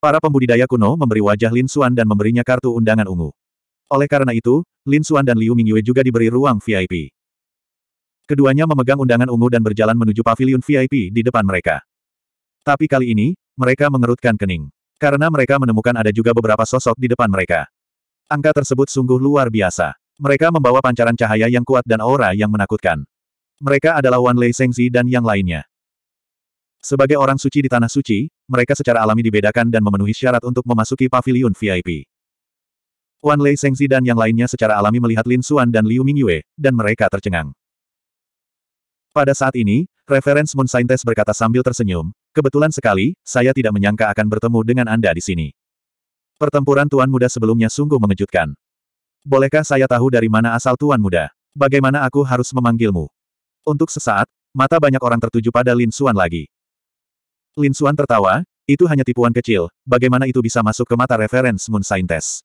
Para pembudidaya kuno memberi wajah Lin Xuan dan memberinya kartu undangan ungu. Oleh karena itu, Lin Xuan dan Liu Mingyue juga diberi ruang VIP. Keduanya memegang undangan ungu dan berjalan menuju pavilion VIP di depan mereka. Tapi kali ini, mereka mengerutkan kening. Karena mereka menemukan ada juga beberapa sosok di depan mereka. Angka tersebut sungguh luar biasa. Mereka membawa pancaran cahaya yang kuat dan aura yang menakutkan. Mereka adalah Wan Lei Sengzi dan yang lainnya. Sebagai orang suci di Tanah Suci, mereka secara alami dibedakan dan memenuhi syarat untuk memasuki pavilion VIP. Wan Lei Sengzi dan yang lainnya secara alami melihat Lin Xuan dan Liu Mingyue, dan mereka tercengang. Pada saat ini, Referens Moon Scientist berkata sambil tersenyum, kebetulan sekali, saya tidak menyangka akan bertemu dengan Anda di sini. Pertempuran Tuan Muda sebelumnya sungguh mengejutkan. Bolehkah saya tahu dari mana asal Tuan Muda? Bagaimana aku harus memanggilmu? Untuk sesaat, mata banyak orang tertuju pada Lin Xuan lagi. Lin Suan tertawa, itu hanya tipuan kecil, bagaimana itu bisa masuk ke mata referens Moon Scientist?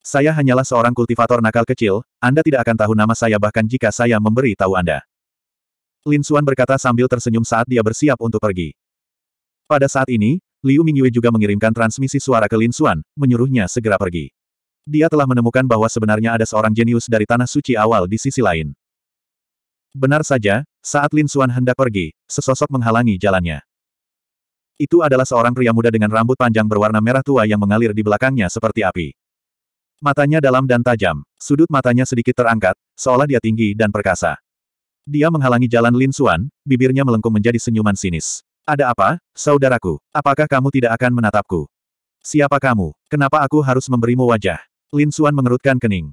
Saya hanyalah seorang kultivator nakal kecil, Anda tidak akan tahu nama saya bahkan jika saya memberi tahu Anda. Lin Suan berkata sambil tersenyum saat dia bersiap untuk pergi. Pada saat ini, Liu Mingyue juga mengirimkan transmisi suara ke Lin Suan, menyuruhnya segera pergi. Dia telah menemukan bahwa sebenarnya ada seorang jenius dari Tanah Suci awal di sisi lain. Benar saja, saat Lin Suan hendak pergi, sesosok menghalangi jalannya. Itu adalah seorang pria muda dengan rambut panjang berwarna merah tua yang mengalir di belakangnya seperti api. Matanya dalam dan tajam, sudut matanya sedikit terangkat, seolah dia tinggi dan perkasa. Dia menghalangi jalan Lin Suan, bibirnya melengkung menjadi senyuman sinis. Ada apa, saudaraku? Apakah kamu tidak akan menatapku? Siapa kamu? Kenapa aku harus memberimu wajah? Lin Suan mengerutkan kening.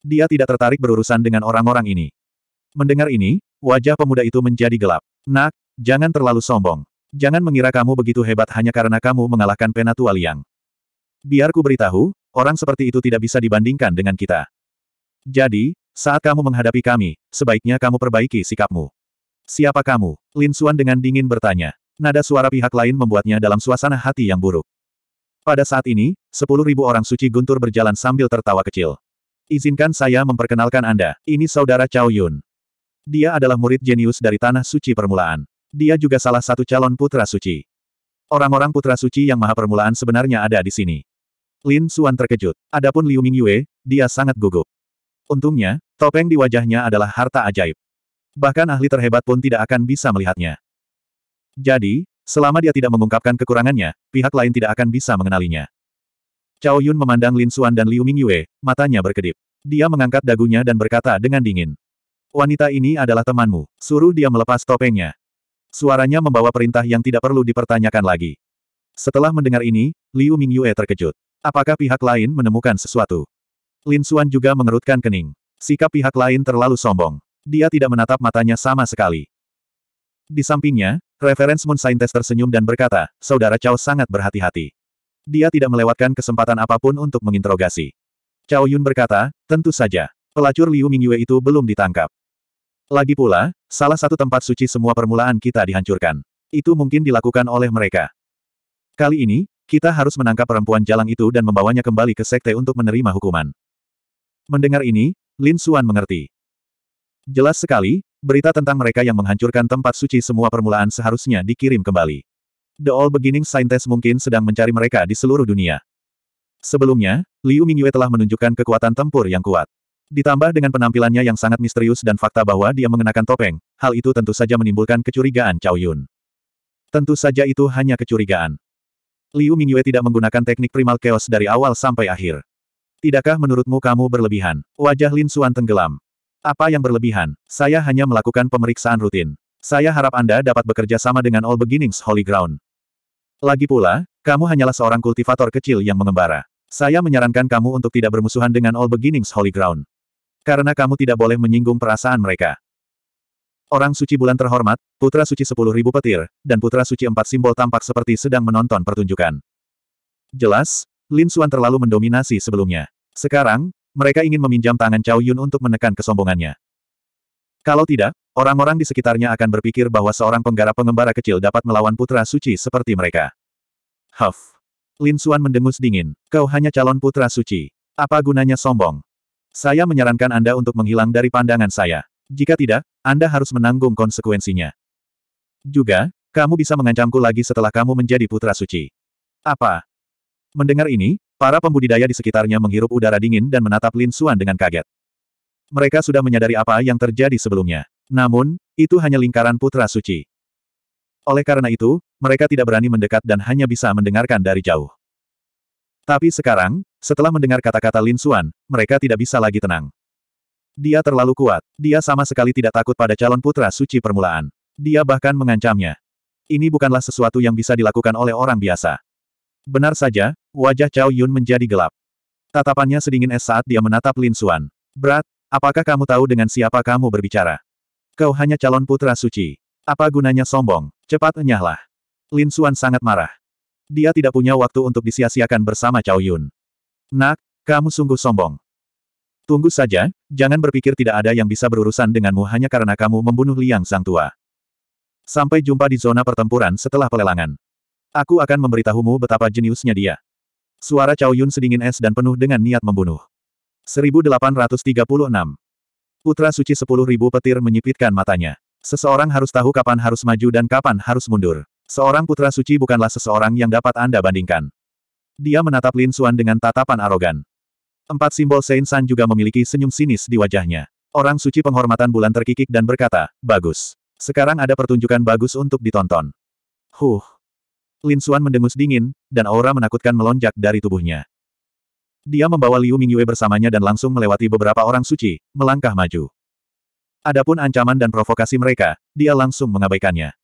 Dia tidak tertarik berurusan dengan orang-orang ini. Mendengar ini, wajah pemuda itu menjadi gelap. Nak, jangan terlalu sombong. Jangan mengira kamu begitu hebat hanya karena kamu mengalahkan Penatua Liang. Biar ku beritahu, orang seperti itu tidak bisa dibandingkan dengan kita. Jadi, saat kamu menghadapi kami, sebaiknya kamu perbaiki sikapmu. Siapa kamu? Lin Suan dengan dingin bertanya. Nada suara pihak lain membuatnya dalam suasana hati yang buruk. Pada saat ini, sepuluh ribu orang suci guntur berjalan sambil tertawa kecil. Izinkan saya memperkenalkan Anda, ini saudara Cao Yun. Dia adalah murid jenius dari Tanah Suci Permulaan. Dia juga salah satu calon putra suci. Orang-orang putra suci yang maha permulaan sebenarnya ada di sini. Lin Suan terkejut. Adapun Liu Mingyue, dia sangat gugup. Untungnya, topeng di wajahnya adalah harta ajaib. Bahkan ahli terhebat pun tidak akan bisa melihatnya. Jadi, selama dia tidak mengungkapkan kekurangannya, pihak lain tidak akan bisa mengenalinya. Cao Yun memandang Lin Xuan dan Liu Mingyue, matanya berkedip. Dia mengangkat dagunya dan berkata dengan dingin. Wanita ini adalah temanmu, suruh dia melepas topengnya. Suaranya membawa perintah yang tidak perlu dipertanyakan lagi. Setelah mendengar ini, Liu Mingyue terkejut. Apakah pihak lain menemukan sesuatu? Lin Xuan juga mengerutkan kening. Sikap pihak lain terlalu sombong. Dia tidak menatap matanya sama sekali. Di sampingnya, Reference Moon Scientist tersenyum dan berkata, Saudara Chao sangat berhati-hati. Dia tidak melewatkan kesempatan apapun untuk menginterogasi. Chao Yun berkata, tentu saja. Pelacur Liu Mingyue itu belum ditangkap. Lagi pula, salah satu tempat suci semua permulaan kita dihancurkan. Itu mungkin dilakukan oleh mereka. Kali ini, kita harus menangkap perempuan jalang itu dan membawanya kembali ke sekte untuk menerima hukuman. Mendengar ini, Lin Xuan mengerti. Jelas sekali, berita tentang mereka yang menghancurkan tempat suci semua permulaan seharusnya dikirim kembali. The All Beginning Scientist mungkin sedang mencari mereka di seluruh dunia. Sebelumnya, Liu Mingyue telah menunjukkan kekuatan tempur yang kuat. Ditambah dengan penampilannya yang sangat misterius dan fakta bahwa dia mengenakan topeng, hal itu tentu saja menimbulkan kecurigaan Cao Yun. Tentu saja itu hanya kecurigaan. Liu Mingyue tidak menggunakan teknik primal chaos dari awal sampai akhir. Tidakkah menurutmu kamu berlebihan? Wajah Lin Suan tenggelam. Apa yang berlebihan? Saya hanya melakukan pemeriksaan rutin. Saya harap Anda dapat bekerja sama dengan All Beginnings Holy Ground. Lagi pula, kamu hanyalah seorang kultivator kecil yang mengembara. Saya menyarankan kamu untuk tidak bermusuhan dengan All Beginnings Holy Ground. Karena kamu tidak boleh menyinggung perasaan mereka. Orang suci bulan terhormat, putra suci sepuluh ribu petir, dan putra suci empat simbol tampak seperti sedang menonton pertunjukan. Jelas, Lin Xuan terlalu mendominasi sebelumnya. Sekarang, mereka ingin meminjam tangan Cao Yun untuk menekan kesombongannya. Kalau tidak, orang-orang di sekitarnya akan berpikir bahwa seorang penggarap pengembara kecil dapat melawan putra suci seperti mereka. Huff. Lin Xuan mendengus dingin. Kau hanya calon putra suci. Apa gunanya sombong? Saya menyarankan Anda untuk menghilang dari pandangan saya. Jika tidak, Anda harus menanggung konsekuensinya. Juga, kamu bisa mengancamku lagi setelah kamu menjadi putra suci. Apa? Mendengar ini, para pembudidaya di sekitarnya menghirup udara dingin dan menatap Lin Xuan dengan kaget. Mereka sudah menyadari apa yang terjadi sebelumnya. Namun, itu hanya lingkaran putra suci. Oleh karena itu, mereka tidak berani mendekat dan hanya bisa mendengarkan dari jauh. Tapi sekarang, setelah mendengar kata-kata Lin Xuan, mereka tidak bisa lagi tenang. Dia terlalu kuat, dia sama sekali tidak takut pada calon putra suci permulaan. Dia bahkan mengancamnya. Ini bukanlah sesuatu yang bisa dilakukan oleh orang biasa. Benar saja, wajah Cao Yun menjadi gelap. Tatapannya sedingin es saat dia menatap Lin Xuan. Berat, apakah kamu tahu dengan siapa kamu berbicara? Kau hanya calon putra suci. Apa gunanya sombong? Cepat enyahlah. Lin Xuan sangat marah. Dia tidak punya waktu untuk disia-siakan bersama Cao Yun. Nak, kamu sungguh sombong. Tunggu saja, jangan berpikir tidak ada yang bisa berurusan denganmu hanya karena kamu membunuh Liang Sang Tua. Sampai jumpa di zona pertempuran setelah pelelangan. Aku akan memberitahumu betapa jeniusnya dia. Suara Cao Yun sedingin es dan penuh dengan niat membunuh. 1836. Putra suci 10.000 petir menyipitkan matanya. Seseorang harus tahu kapan harus maju dan kapan harus mundur. Seorang putra suci bukanlah seseorang yang dapat Anda bandingkan. Dia menatap Lin Suan dengan tatapan arogan. Empat simbol Saint San juga memiliki senyum sinis di wajahnya. Orang suci penghormatan bulan terkikik dan berkata, Bagus. Sekarang ada pertunjukan bagus untuk ditonton. Huh. Lin Suan mendengus dingin, dan aura menakutkan melonjak dari tubuhnya. Dia membawa Liu Mingyue bersamanya dan langsung melewati beberapa orang suci, melangkah maju. Adapun ancaman dan provokasi mereka, dia langsung mengabaikannya.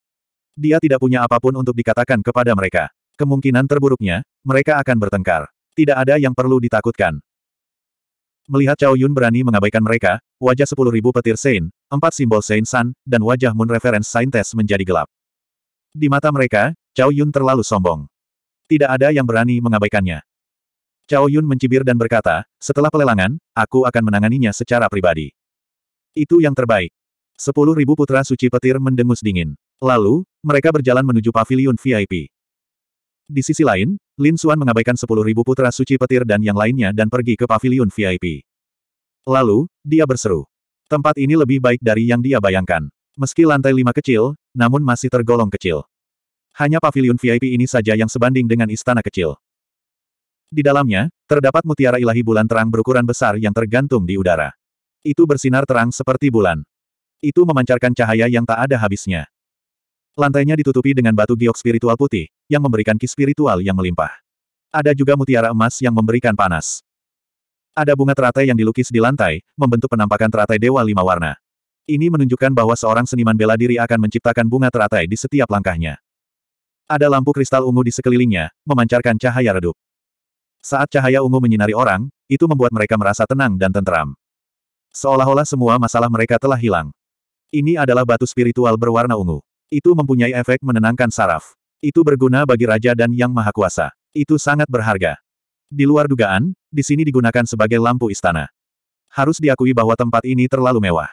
Dia tidak punya apapun untuk dikatakan kepada mereka. Kemungkinan terburuknya, mereka akan bertengkar. Tidak ada yang perlu ditakutkan. Melihat Chao Yun berani mengabaikan mereka, wajah sepuluh ribu petir Sein, empat simbol Sein San, dan wajah Moon Reference Saintes menjadi gelap. Di mata mereka, Chao Yun terlalu sombong. Tidak ada yang berani mengabaikannya. Chao Yun mencibir dan berkata, setelah pelelangan, aku akan menanganinya secara pribadi. Itu yang terbaik. Sepuluh ribu putra suci petir mendengus dingin. Lalu, mereka berjalan menuju pavilion VIP. Di sisi lain, Lin Xuan mengabaikan 10.000 putra suci petir dan yang lainnya dan pergi ke pavilion VIP. Lalu, dia berseru. Tempat ini lebih baik dari yang dia bayangkan. Meski lantai lima kecil, namun masih tergolong kecil. Hanya pavilion VIP ini saja yang sebanding dengan istana kecil. Di dalamnya, terdapat mutiara ilahi bulan terang berukuran besar yang tergantung di udara. Itu bersinar terang seperti bulan. Itu memancarkan cahaya yang tak ada habisnya. Lantainya ditutupi dengan batu giok spiritual putih, yang memberikan ki spiritual yang melimpah. Ada juga mutiara emas yang memberikan panas. Ada bunga teratai yang dilukis di lantai, membentuk penampakan teratai dewa lima warna. Ini menunjukkan bahwa seorang seniman bela diri akan menciptakan bunga teratai di setiap langkahnya. Ada lampu kristal ungu di sekelilingnya, memancarkan cahaya redup. Saat cahaya ungu menyinari orang, itu membuat mereka merasa tenang dan tenteram. Seolah-olah semua masalah mereka telah hilang. Ini adalah batu spiritual berwarna ungu. Itu mempunyai efek menenangkan saraf. Itu berguna bagi raja dan yang maha kuasa. Itu sangat berharga. Di luar dugaan, di sini digunakan sebagai lampu istana. Harus diakui bahwa tempat ini terlalu mewah.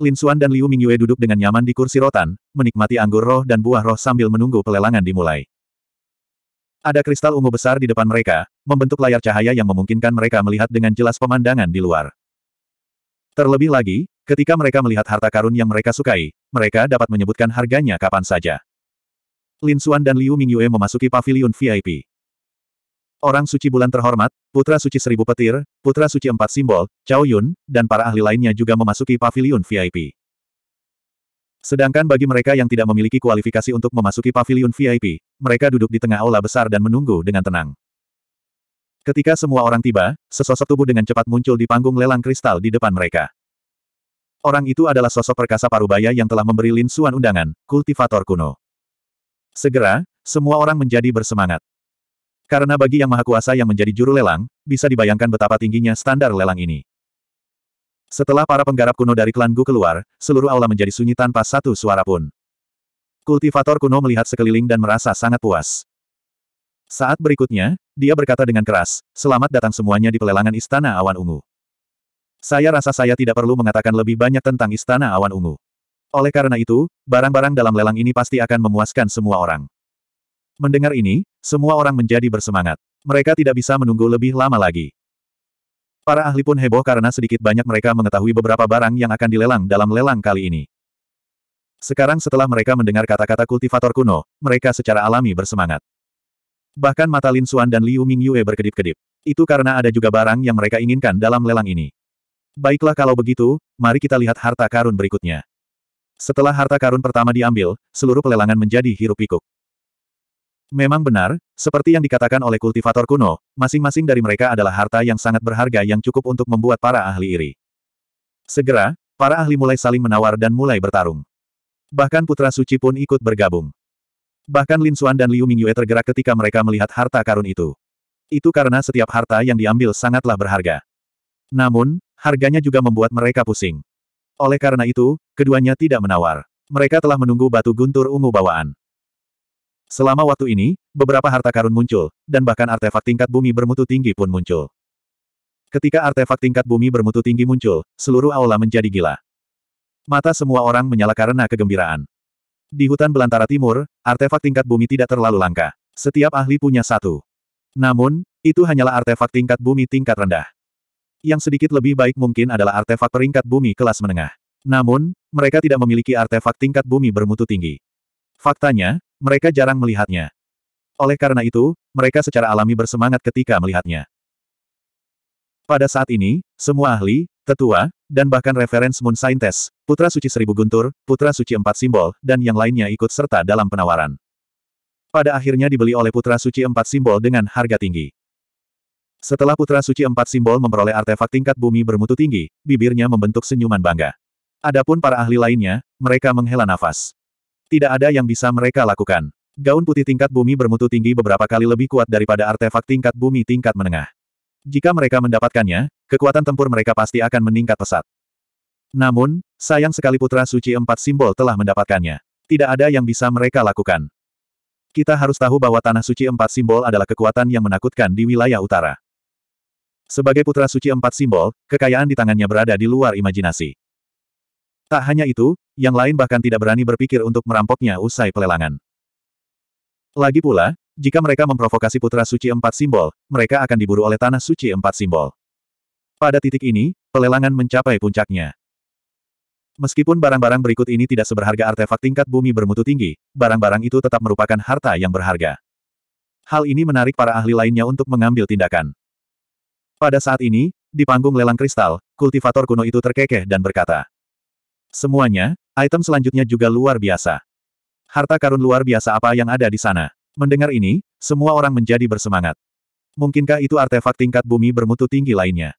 Lin Xuan dan Liu Mingyue duduk dengan nyaman di kursi rotan, menikmati anggur roh dan buah roh sambil menunggu pelelangan dimulai. Ada kristal ungu besar di depan mereka, membentuk layar cahaya yang memungkinkan mereka melihat dengan jelas pemandangan di luar. Terlebih lagi, Ketika mereka melihat harta karun yang mereka sukai, mereka dapat menyebutkan harganya kapan saja. Lin Xuan dan Liu Mingyue memasuki pavilion VIP. Orang suci bulan terhormat, putra suci seribu petir, putra suci empat simbol, Cao Yun, dan para ahli lainnya juga memasuki pavilion VIP. Sedangkan bagi mereka yang tidak memiliki kualifikasi untuk memasuki pavilion VIP, mereka duduk di tengah aula besar dan menunggu dengan tenang. Ketika semua orang tiba, sesosok tubuh dengan cepat muncul di panggung lelang kristal di depan mereka. Orang itu adalah sosok perkasa parubaya yang telah memberi Lin Suan undangan, kultivator kuno. Segera, semua orang menjadi bersemangat. Karena bagi yang maha kuasa yang menjadi juru lelang, bisa dibayangkan betapa tingginya standar lelang ini. Setelah para penggarap kuno dari klan Gu keluar, seluruh aula menjadi sunyi tanpa satu suara pun. Kultivator kuno melihat sekeliling dan merasa sangat puas. Saat berikutnya, dia berkata dengan keras, selamat datang semuanya di pelelangan Istana Awan Ungu. Saya rasa saya tidak perlu mengatakan lebih banyak tentang Istana Awan Ungu. Oleh karena itu, barang-barang dalam lelang ini pasti akan memuaskan semua orang. Mendengar ini, semua orang menjadi bersemangat. Mereka tidak bisa menunggu lebih lama lagi. Para ahli pun heboh karena sedikit banyak mereka mengetahui beberapa barang yang akan dilelang dalam lelang kali ini. Sekarang setelah mereka mendengar kata-kata kultivator kuno, mereka secara alami bersemangat. Bahkan mata Lin Xuan dan Liu Mingyue berkedip-kedip. Itu karena ada juga barang yang mereka inginkan dalam lelang ini. Baiklah kalau begitu, mari kita lihat harta karun berikutnya. Setelah harta karun pertama diambil, seluruh pelelangan menjadi hirup pikuk Memang benar, seperti yang dikatakan oleh kultivator kuno, masing-masing dari mereka adalah harta yang sangat berharga yang cukup untuk membuat para ahli iri. Segera, para ahli mulai saling menawar dan mulai bertarung. Bahkan Putra Suci pun ikut bergabung. Bahkan Lin Xuan dan Liu Mingyue tergerak ketika mereka melihat harta karun itu. Itu karena setiap harta yang diambil sangatlah berharga. Namun, harganya juga membuat mereka pusing. Oleh karena itu, keduanya tidak menawar. Mereka telah menunggu batu guntur ungu bawaan. Selama waktu ini, beberapa harta karun muncul, dan bahkan artefak tingkat bumi bermutu tinggi pun muncul. Ketika artefak tingkat bumi bermutu tinggi muncul, seluruh aula menjadi gila. Mata semua orang menyala karena kegembiraan. Di hutan belantara timur, artefak tingkat bumi tidak terlalu langka. Setiap ahli punya satu. Namun, itu hanyalah artefak tingkat bumi tingkat rendah. Yang sedikit lebih baik mungkin adalah artefak peringkat bumi kelas menengah. Namun, mereka tidak memiliki artefak tingkat bumi bermutu tinggi. Faktanya, mereka jarang melihatnya. Oleh karena itu, mereka secara alami bersemangat ketika melihatnya. Pada saat ini, semua ahli, tetua, dan bahkan referens Moon Scientist, Putra Suci Seribu Guntur, Putra Suci Empat Simbol, dan yang lainnya ikut serta dalam penawaran. Pada akhirnya dibeli oleh Putra Suci Empat Simbol dengan harga tinggi. Setelah Putra Suci empat simbol memperoleh artefak tingkat bumi bermutu tinggi, bibirnya membentuk senyuman bangga. Adapun para ahli lainnya, mereka menghela nafas. Tidak ada yang bisa mereka lakukan. Gaun putih tingkat bumi bermutu tinggi beberapa kali lebih kuat daripada artefak tingkat bumi tingkat menengah. Jika mereka mendapatkannya, kekuatan tempur mereka pasti akan meningkat pesat. Namun, sayang sekali Putra Suci empat simbol telah mendapatkannya. Tidak ada yang bisa mereka lakukan. Kita harus tahu bahwa Tanah Suci Empat Simbol adalah kekuatan yang menakutkan di wilayah utara. Sebagai putra suci empat simbol, kekayaan di tangannya berada di luar imajinasi. Tak hanya itu, yang lain bahkan tidak berani berpikir untuk merampoknya usai pelelangan. Lagi pula, jika mereka memprovokasi putra suci empat simbol, mereka akan diburu oleh tanah suci empat simbol. Pada titik ini, pelelangan mencapai puncaknya. Meskipun barang-barang berikut ini tidak seberharga artefak tingkat bumi bermutu tinggi, barang-barang itu tetap merupakan harta yang berharga. Hal ini menarik para ahli lainnya untuk mengambil tindakan. Pada saat ini, di panggung lelang kristal, kultivator kuno itu terkekeh dan berkata. Semuanya, item selanjutnya juga luar biasa. Harta karun luar biasa apa yang ada di sana? Mendengar ini, semua orang menjadi bersemangat. Mungkinkah itu artefak tingkat bumi bermutu tinggi lainnya?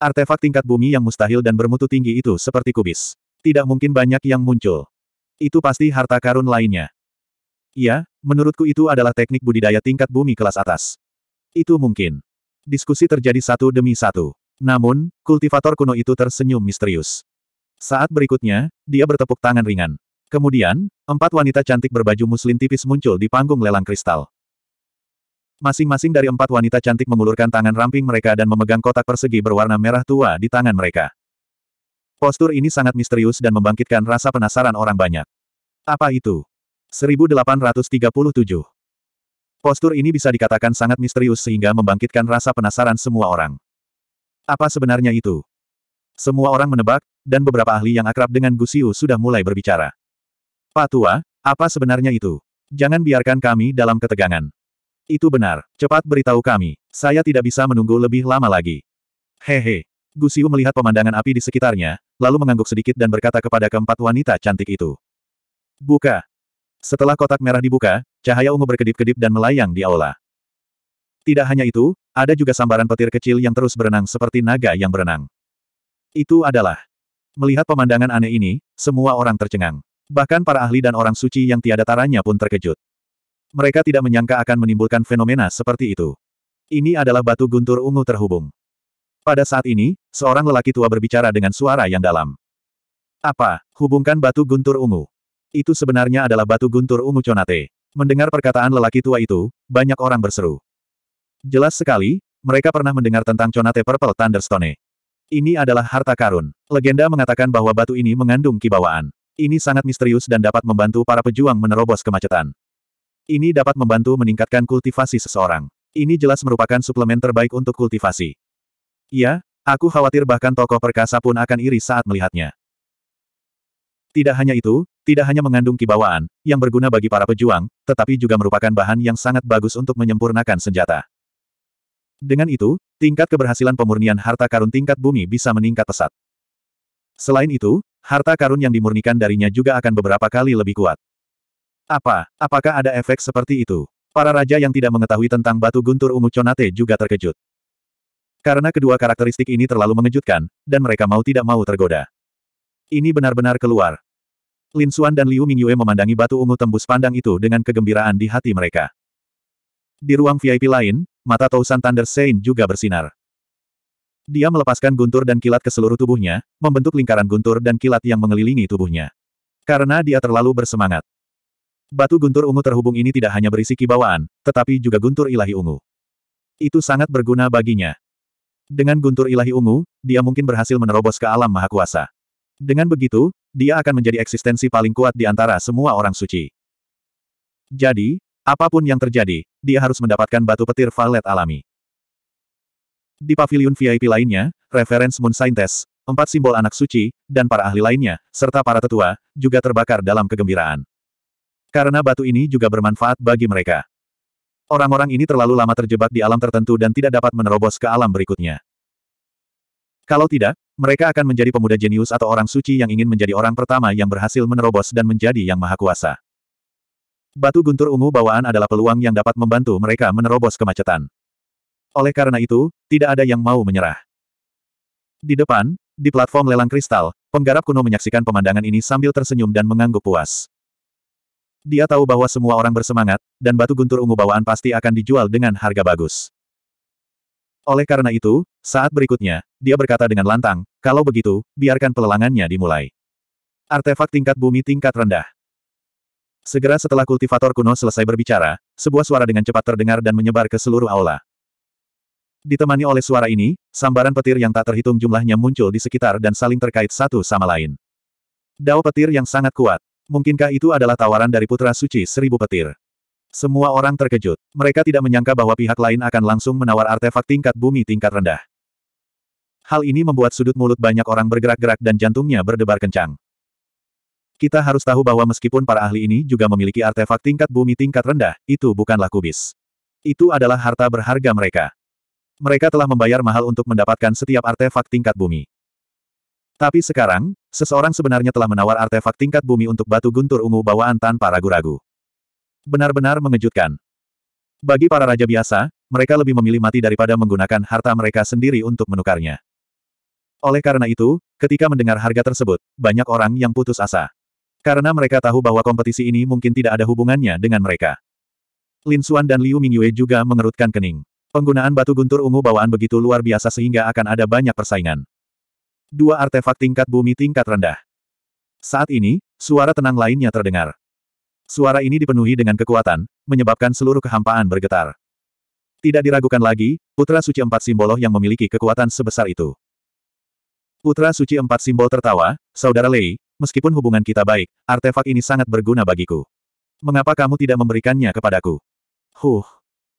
Artefak tingkat bumi yang mustahil dan bermutu tinggi itu seperti kubis. Tidak mungkin banyak yang muncul. Itu pasti harta karun lainnya. Iya, menurutku itu adalah teknik budidaya tingkat bumi kelas atas. Itu mungkin. Diskusi terjadi satu demi satu. Namun, kultivator kuno itu tersenyum misterius. Saat berikutnya, dia bertepuk tangan ringan. Kemudian, empat wanita cantik berbaju muslin tipis muncul di panggung lelang kristal. Masing-masing dari empat wanita cantik mengulurkan tangan ramping mereka dan memegang kotak persegi berwarna merah tua di tangan mereka. Postur ini sangat misterius dan membangkitkan rasa penasaran orang banyak. Apa itu? 1837 Postur ini bisa dikatakan sangat misterius sehingga membangkitkan rasa penasaran semua orang. Apa sebenarnya itu? Semua orang menebak, dan beberapa ahli yang akrab dengan Gusiu sudah mulai berbicara. Pak Tua, apa sebenarnya itu? Jangan biarkan kami dalam ketegangan. Itu benar, cepat beritahu kami, saya tidak bisa menunggu lebih lama lagi. Hehe. Gusiu melihat pemandangan api di sekitarnya, lalu mengangguk sedikit dan berkata kepada keempat wanita cantik itu. Buka. Setelah kotak merah dibuka, Cahaya ungu berkedip-kedip dan melayang di aula. Tidak hanya itu, ada juga sambaran petir kecil yang terus berenang seperti naga yang berenang. Itu adalah. Melihat pemandangan aneh ini, semua orang tercengang. Bahkan para ahli dan orang suci yang tiada taranya pun terkejut. Mereka tidak menyangka akan menimbulkan fenomena seperti itu. Ini adalah batu guntur ungu terhubung. Pada saat ini, seorang lelaki tua berbicara dengan suara yang dalam. Apa, hubungkan batu guntur ungu? Itu sebenarnya adalah batu guntur ungu conate. Mendengar perkataan lelaki tua itu, banyak orang berseru. Jelas sekali, mereka pernah mendengar tentang Conate Purple Thunderstone. Ini adalah harta karun. Legenda mengatakan bahwa batu ini mengandung kibawaan. Ini sangat misterius dan dapat membantu para pejuang menerobos kemacetan. Ini dapat membantu meningkatkan kultivasi seseorang. Ini jelas merupakan suplemen terbaik untuk kultivasi. Iya, aku khawatir bahkan tokoh perkasa pun akan iri saat melihatnya. Tidak hanya itu, tidak hanya mengandung kibawaan, yang berguna bagi para pejuang, tetapi juga merupakan bahan yang sangat bagus untuk menyempurnakan senjata. Dengan itu, tingkat keberhasilan pemurnian harta karun tingkat bumi bisa meningkat pesat. Selain itu, harta karun yang dimurnikan darinya juga akan beberapa kali lebih kuat. Apa, apakah ada efek seperti itu? Para raja yang tidak mengetahui tentang batu guntur ungu Conate juga terkejut. Karena kedua karakteristik ini terlalu mengejutkan, dan mereka mau tidak mau tergoda. Ini benar-benar keluar. Lin Xuan dan Liu Mingyue memandangi batu ungu tembus pandang itu dengan kegembiraan di hati mereka. Di ruang VIP lain, mata Tousan Thunder Saint juga bersinar. Dia melepaskan guntur dan kilat ke seluruh tubuhnya, membentuk lingkaran guntur dan kilat yang mengelilingi tubuhnya. Karena dia terlalu bersemangat. Batu guntur ungu terhubung ini tidak hanya berisi kibawaan, tetapi juga guntur ilahi ungu. Itu sangat berguna baginya. Dengan guntur ilahi ungu, dia mungkin berhasil menerobos ke alam maha kuasa. Dengan begitu, dia akan menjadi eksistensi paling kuat di antara semua orang suci. Jadi, apapun yang terjadi, dia harus mendapatkan batu petir valet alami. Di pavilion VIP lainnya, referens Moon Scientist, empat simbol anak suci, dan para ahli lainnya, serta para tetua, juga terbakar dalam kegembiraan. Karena batu ini juga bermanfaat bagi mereka. Orang-orang ini terlalu lama terjebak di alam tertentu dan tidak dapat menerobos ke alam berikutnya. Kalau tidak, mereka akan menjadi pemuda jenius atau orang suci yang ingin menjadi orang pertama yang berhasil menerobos dan menjadi yang maha kuasa. Batu guntur ungu bawaan adalah peluang yang dapat membantu mereka menerobos kemacetan. Oleh karena itu, tidak ada yang mau menyerah. Di depan, di platform lelang kristal, penggarap kuno menyaksikan pemandangan ini sambil tersenyum dan mengangguk puas. Dia tahu bahwa semua orang bersemangat, dan batu guntur ungu bawaan pasti akan dijual dengan harga bagus. Oleh karena itu, saat berikutnya, dia berkata dengan lantang, kalau begitu, biarkan pelelangannya dimulai. Artefak tingkat bumi tingkat rendah. Segera setelah kultivator kuno selesai berbicara, sebuah suara dengan cepat terdengar dan menyebar ke seluruh aula. Ditemani oleh suara ini, sambaran petir yang tak terhitung jumlahnya muncul di sekitar dan saling terkait satu sama lain. Dao petir yang sangat kuat. Mungkinkah itu adalah tawaran dari Putra Suci Seribu Petir? Semua orang terkejut. Mereka tidak menyangka bahwa pihak lain akan langsung menawar artefak tingkat bumi tingkat rendah. Hal ini membuat sudut mulut banyak orang bergerak-gerak dan jantungnya berdebar kencang. Kita harus tahu bahwa meskipun para ahli ini juga memiliki artefak tingkat bumi tingkat rendah, itu bukanlah kubis. Itu adalah harta berharga mereka. Mereka telah membayar mahal untuk mendapatkan setiap artefak tingkat bumi. Tapi sekarang, seseorang sebenarnya telah menawar artefak tingkat bumi untuk batu guntur ungu bawaan tanpa ragu-ragu. Benar-benar mengejutkan. Bagi para raja biasa, mereka lebih memilih mati daripada menggunakan harta mereka sendiri untuk menukarnya. Oleh karena itu, ketika mendengar harga tersebut, banyak orang yang putus asa. Karena mereka tahu bahwa kompetisi ini mungkin tidak ada hubungannya dengan mereka. Lin Xuan dan Liu Mingyue juga mengerutkan kening. Penggunaan batu guntur ungu bawaan begitu luar biasa sehingga akan ada banyak persaingan. Dua artefak tingkat bumi tingkat rendah. Saat ini, suara tenang lainnya terdengar. Suara ini dipenuhi dengan kekuatan, menyebabkan seluruh kehampaan bergetar. Tidak diragukan lagi, Putra Suci Empat Simboloh yang memiliki kekuatan sebesar itu. Putra Suci Empat Simbol tertawa, Saudara Lei, meskipun hubungan kita baik, artefak ini sangat berguna bagiku. Mengapa kamu tidak memberikannya kepadaku? Huh.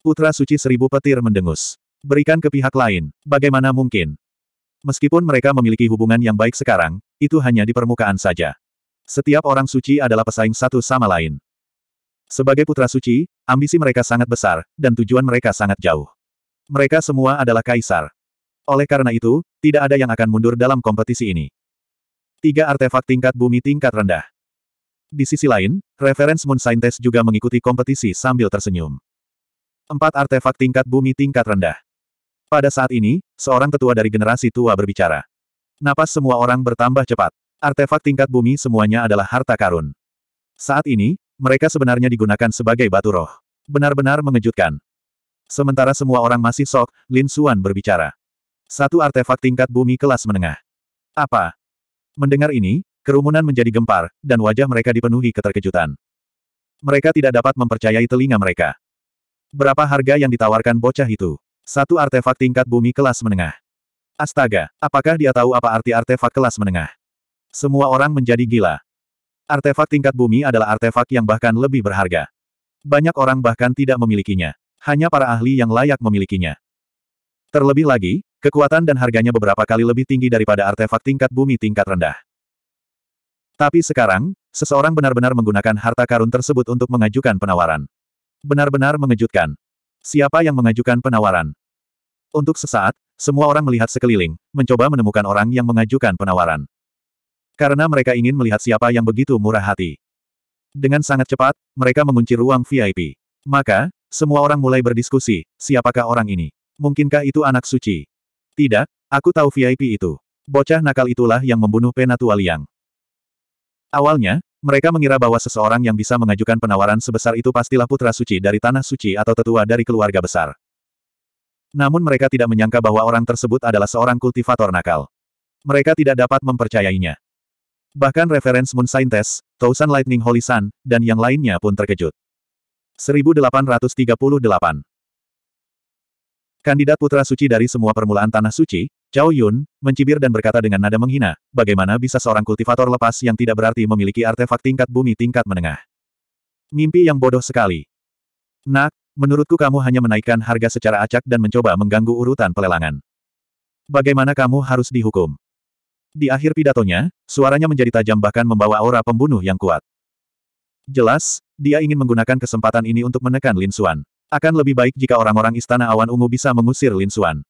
Putra Suci Seribu Petir mendengus. Berikan ke pihak lain, bagaimana mungkin? Meskipun mereka memiliki hubungan yang baik sekarang, itu hanya di permukaan saja. Setiap orang suci adalah pesaing satu sama lain. Sebagai putra suci, ambisi mereka sangat besar, dan tujuan mereka sangat jauh. Mereka semua adalah kaisar. Oleh karena itu, tidak ada yang akan mundur dalam kompetisi ini. Tiga artefak tingkat bumi tingkat rendah. Di sisi lain, reference Moon Scientist juga mengikuti kompetisi sambil tersenyum. Empat artefak tingkat bumi tingkat rendah. Pada saat ini, seorang tetua dari generasi tua berbicara. Napas semua orang bertambah cepat. Artefak tingkat bumi semuanya adalah harta karun. Saat ini, mereka sebenarnya digunakan sebagai batu roh. Benar-benar mengejutkan. Sementara semua orang masih sok, Lin Suan berbicara. Satu artefak tingkat bumi kelas menengah. Apa? Mendengar ini, kerumunan menjadi gempar, dan wajah mereka dipenuhi keterkejutan. Mereka tidak dapat mempercayai telinga mereka. Berapa harga yang ditawarkan bocah itu? Satu artefak tingkat bumi kelas menengah. Astaga, apakah dia tahu apa arti artefak kelas menengah? Semua orang menjadi gila. Artefak tingkat bumi adalah artefak yang bahkan lebih berharga. Banyak orang bahkan tidak memilikinya. Hanya para ahli yang layak memilikinya. Terlebih lagi, Kekuatan dan harganya beberapa kali lebih tinggi daripada artefak tingkat bumi tingkat rendah. Tapi sekarang, seseorang benar-benar menggunakan harta karun tersebut untuk mengajukan penawaran. Benar-benar mengejutkan. Siapa yang mengajukan penawaran? Untuk sesaat, semua orang melihat sekeliling, mencoba menemukan orang yang mengajukan penawaran. Karena mereka ingin melihat siapa yang begitu murah hati. Dengan sangat cepat, mereka mengunci ruang VIP. Maka, semua orang mulai berdiskusi, siapakah orang ini? Mungkinkah itu anak suci? Tidak, aku tahu VIP itu. Bocah nakal itulah yang membunuh Penatua Liang. Awalnya, mereka mengira bahwa seseorang yang bisa mengajukan penawaran sebesar itu pastilah putra suci dari tanah suci atau tetua dari keluarga besar. Namun mereka tidak menyangka bahwa orang tersebut adalah seorang kultivator nakal. Mereka tidak dapat mempercayainya. Bahkan referens Moon Scientist, Thousand Lightning Holy Sun, dan yang lainnya pun terkejut. 1838 Kandidat putra suci dari semua permulaan tanah suci, Cao Yun, mencibir dan berkata dengan nada menghina, bagaimana bisa seorang kultivator lepas yang tidak berarti memiliki artefak tingkat bumi tingkat menengah. Mimpi yang bodoh sekali. Nak, menurutku kamu hanya menaikkan harga secara acak dan mencoba mengganggu urutan pelelangan. Bagaimana kamu harus dihukum? Di akhir pidatonya, suaranya menjadi tajam bahkan membawa aura pembunuh yang kuat. Jelas, dia ingin menggunakan kesempatan ini untuk menekan Lin Xuan. Akan lebih baik jika orang-orang Istana Awan Ungu bisa mengusir Lin Xuan.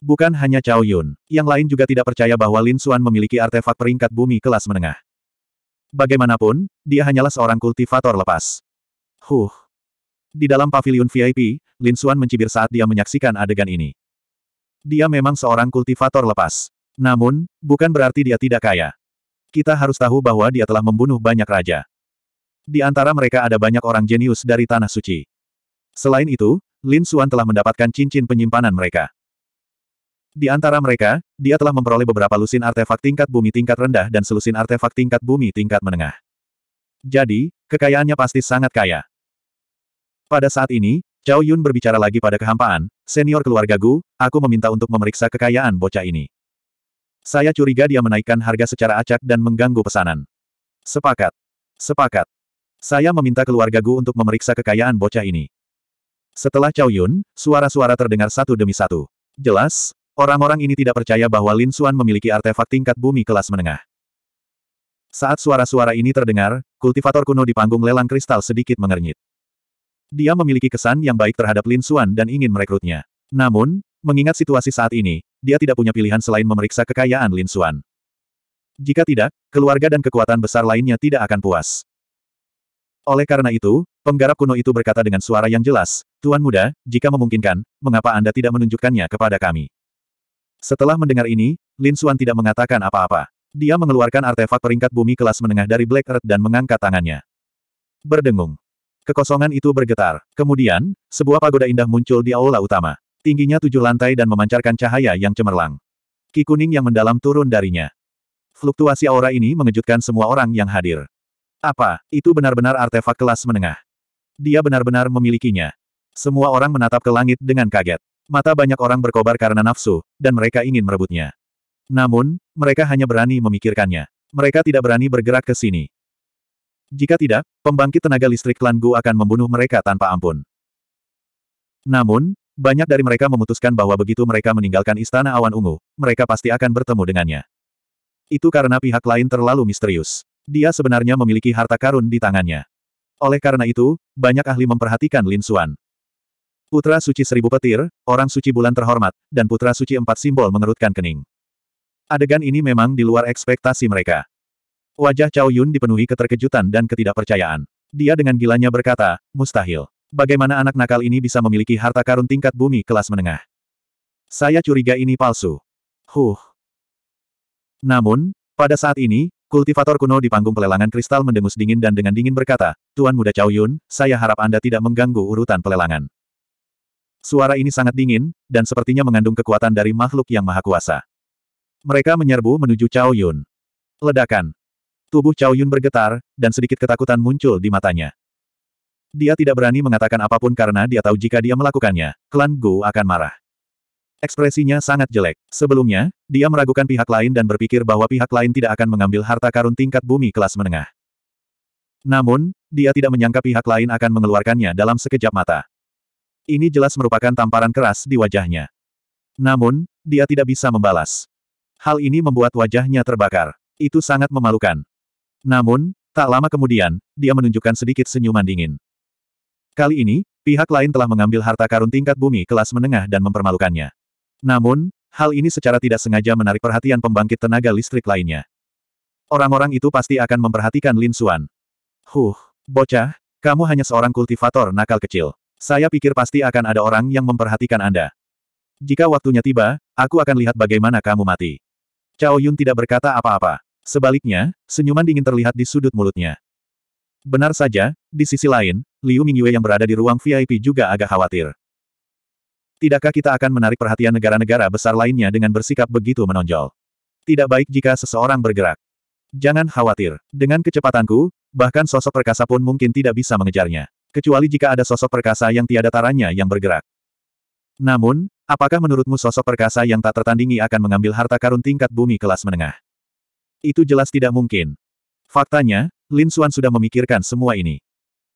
Bukan hanya Cao Yun, yang lain juga tidak percaya bahwa Lin Xuan memiliki artefak peringkat bumi kelas menengah. Bagaimanapun, dia hanyalah seorang kultivator lepas. Huh. Di dalam pavilion VIP, Lin Xuan mencibir saat dia menyaksikan adegan ini. Dia memang seorang kultivator lepas. Namun, bukan berarti dia tidak kaya. Kita harus tahu bahwa dia telah membunuh banyak raja. Di antara mereka ada banyak orang jenius dari Tanah Suci. Selain itu, Lin Xuan telah mendapatkan cincin penyimpanan mereka. Di antara mereka, dia telah memperoleh beberapa lusin artefak tingkat bumi tingkat rendah dan selusin artefak tingkat bumi tingkat menengah. Jadi, kekayaannya pasti sangat kaya. Pada saat ini, Cao Yun berbicara lagi pada kehampaan, senior keluarga Gu, aku meminta untuk memeriksa kekayaan bocah ini. Saya curiga dia menaikkan harga secara acak dan mengganggu pesanan. Sepakat. Sepakat. Saya meminta keluarga Gu untuk memeriksa kekayaan bocah ini. Setelah Cao Yun, suara-suara terdengar satu demi satu. Jelas, orang-orang ini tidak percaya bahwa Lin Xuan memiliki artefak tingkat bumi kelas menengah. Saat suara-suara ini terdengar, kultivator kuno di panggung lelang kristal sedikit mengernyit. Dia memiliki kesan yang baik terhadap Lin Xuan dan ingin merekrutnya. Namun, mengingat situasi saat ini, dia tidak punya pilihan selain memeriksa kekayaan Lin Xuan. Jika tidak, keluarga dan kekuatan besar lainnya tidak akan puas. Oleh karena itu, penggarap kuno itu berkata dengan suara yang jelas, Tuan Muda, jika memungkinkan, mengapa Anda tidak menunjukkannya kepada kami? Setelah mendengar ini, Lin Suan tidak mengatakan apa-apa. Dia mengeluarkan artefak peringkat bumi kelas menengah dari Black Earth dan mengangkat tangannya. Berdengung. Kekosongan itu bergetar. Kemudian, sebuah pagoda indah muncul di aula utama. Tingginya tujuh lantai dan memancarkan cahaya yang cemerlang. Ki kuning yang mendalam turun darinya. Fluktuasi aura ini mengejutkan semua orang yang hadir. Apa, itu benar-benar artefak kelas menengah. Dia benar-benar memilikinya. Semua orang menatap ke langit dengan kaget. Mata banyak orang berkobar karena nafsu, dan mereka ingin merebutnya. Namun, mereka hanya berani memikirkannya. Mereka tidak berani bergerak ke sini. Jika tidak, pembangkit tenaga listrik klan Gu akan membunuh mereka tanpa ampun. Namun, banyak dari mereka memutuskan bahwa begitu mereka meninggalkan Istana Awan Ungu, mereka pasti akan bertemu dengannya. Itu karena pihak lain terlalu misterius dia sebenarnya memiliki harta karun di tangannya. Oleh karena itu, banyak ahli memperhatikan Lin Xuan. Putra suci seribu petir, orang suci bulan terhormat, dan putra suci empat simbol mengerutkan kening. Adegan ini memang di luar ekspektasi mereka. Wajah Cao Yun dipenuhi keterkejutan dan ketidakpercayaan. Dia dengan gilanya berkata, mustahil. Bagaimana anak nakal ini bisa memiliki harta karun tingkat bumi kelas menengah? Saya curiga ini palsu. Huh. Namun, pada saat ini, Kultivator kuno di panggung pelelangan kristal mendengus dingin dan dengan dingin berkata, Tuan Muda Chao Yun, saya harap Anda tidak mengganggu urutan pelelangan. Suara ini sangat dingin, dan sepertinya mengandung kekuatan dari makhluk yang maha kuasa. Mereka menyerbu menuju Chao Yun. Ledakan. Tubuh Chao Yun bergetar, dan sedikit ketakutan muncul di matanya. Dia tidak berani mengatakan apapun karena dia tahu jika dia melakukannya, klan Gu akan marah. Ekspresinya sangat jelek. Sebelumnya, dia meragukan pihak lain dan berpikir bahwa pihak lain tidak akan mengambil harta karun tingkat bumi kelas menengah. Namun, dia tidak menyangka pihak lain akan mengeluarkannya dalam sekejap mata. Ini jelas merupakan tamparan keras di wajahnya. Namun, dia tidak bisa membalas. Hal ini membuat wajahnya terbakar. Itu sangat memalukan. Namun, tak lama kemudian, dia menunjukkan sedikit senyuman dingin. Kali ini, pihak lain telah mengambil harta karun tingkat bumi kelas menengah dan mempermalukannya. Namun, hal ini secara tidak sengaja menarik perhatian pembangkit tenaga listrik lainnya. Orang-orang itu pasti akan memperhatikan Lin Suan. Huh, bocah, kamu hanya seorang kultivator nakal kecil. Saya pikir pasti akan ada orang yang memperhatikan Anda. Jika waktunya tiba, aku akan lihat bagaimana kamu mati. Cao Yun tidak berkata apa-apa. Sebaliknya, senyuman dingin terlihat di sudut mulutnya. Benar saja, di sisi lain, Liu Mingyue yang berada di ruang VIP juga agak khawatir. Tidakkah kita akan menarik perhatian negara-negara besar lainnya dengan bersikap begitu menonjol? Tidak baik jika seseorang bergerak. Jangan khawatir. Dengan kecepatanku, bahkan sosok perkasa pun mungkin tidak bisa mengejarnya. Kecuali jika ada sosok perkasa yang tiada taranya yang bergerak. Namun, apakah menurutmu sosok perkasa yang tak tertandingi akan mengambil harta karun tingkat bumi kelas menengah? Itu jelas tidak mungkin. Faktanya, Lin Xuan sudah memikirkan semua ini.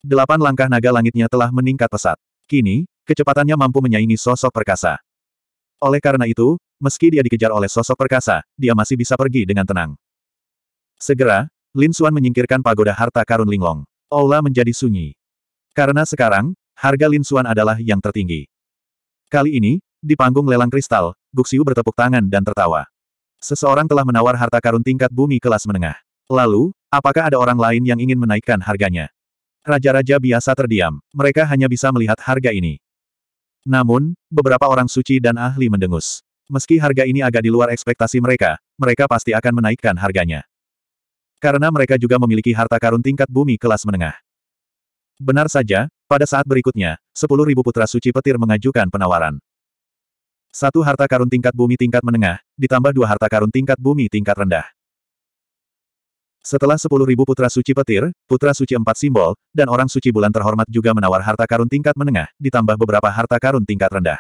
Delapan langkah naga langitnya telah meningkat pesat. Kini, kecepatannya mampu menyaingi sosok perkasa. Oleh karena itu, meski dia dikejar oleh sosok perkasa, dia masih bisa pergi dengan tenang. Segera, Lin Xuan menyingkirkan pagoda harta karun Linglong. Aula menjadi sunyi. Karena sekarang, harga Lin Xuan adalah yang tertinggi. Kali ini, di panggung lelang kristal, Guxiu bertepuk tangan dan tertawa. Seseorang telah menawar harta karun tingkat bumi kelas menengah. Lalu, apakah ada orang lain yang ingin menaikkan harganya? Raja-raja biasa terdiam, mereka hanya bisa melihat harga ini. Namun, beberapa orang suci dan ahli mendengus. Meski harga ini agak di luar ekspektasi mereka, mereka pasti akan menaikkan harganya. Karena mereka juga memiliki harta karun tingkat bumi kelas menengah. Benar saja, pada saat berikutnya, 10.000 putra suci petir mengajukan penawaran. Satu harta karun tingkat bumi tingkat menengah, ditambah dua harta karun tingkat bumi tingkat rendah. Setelah 10.000 putra suci petir, putra suci empat simbol, dan orang suci bulan terhormat juga menawar harta karun tingkat menengah, ditambah beberapa harta karun tingkat rendah.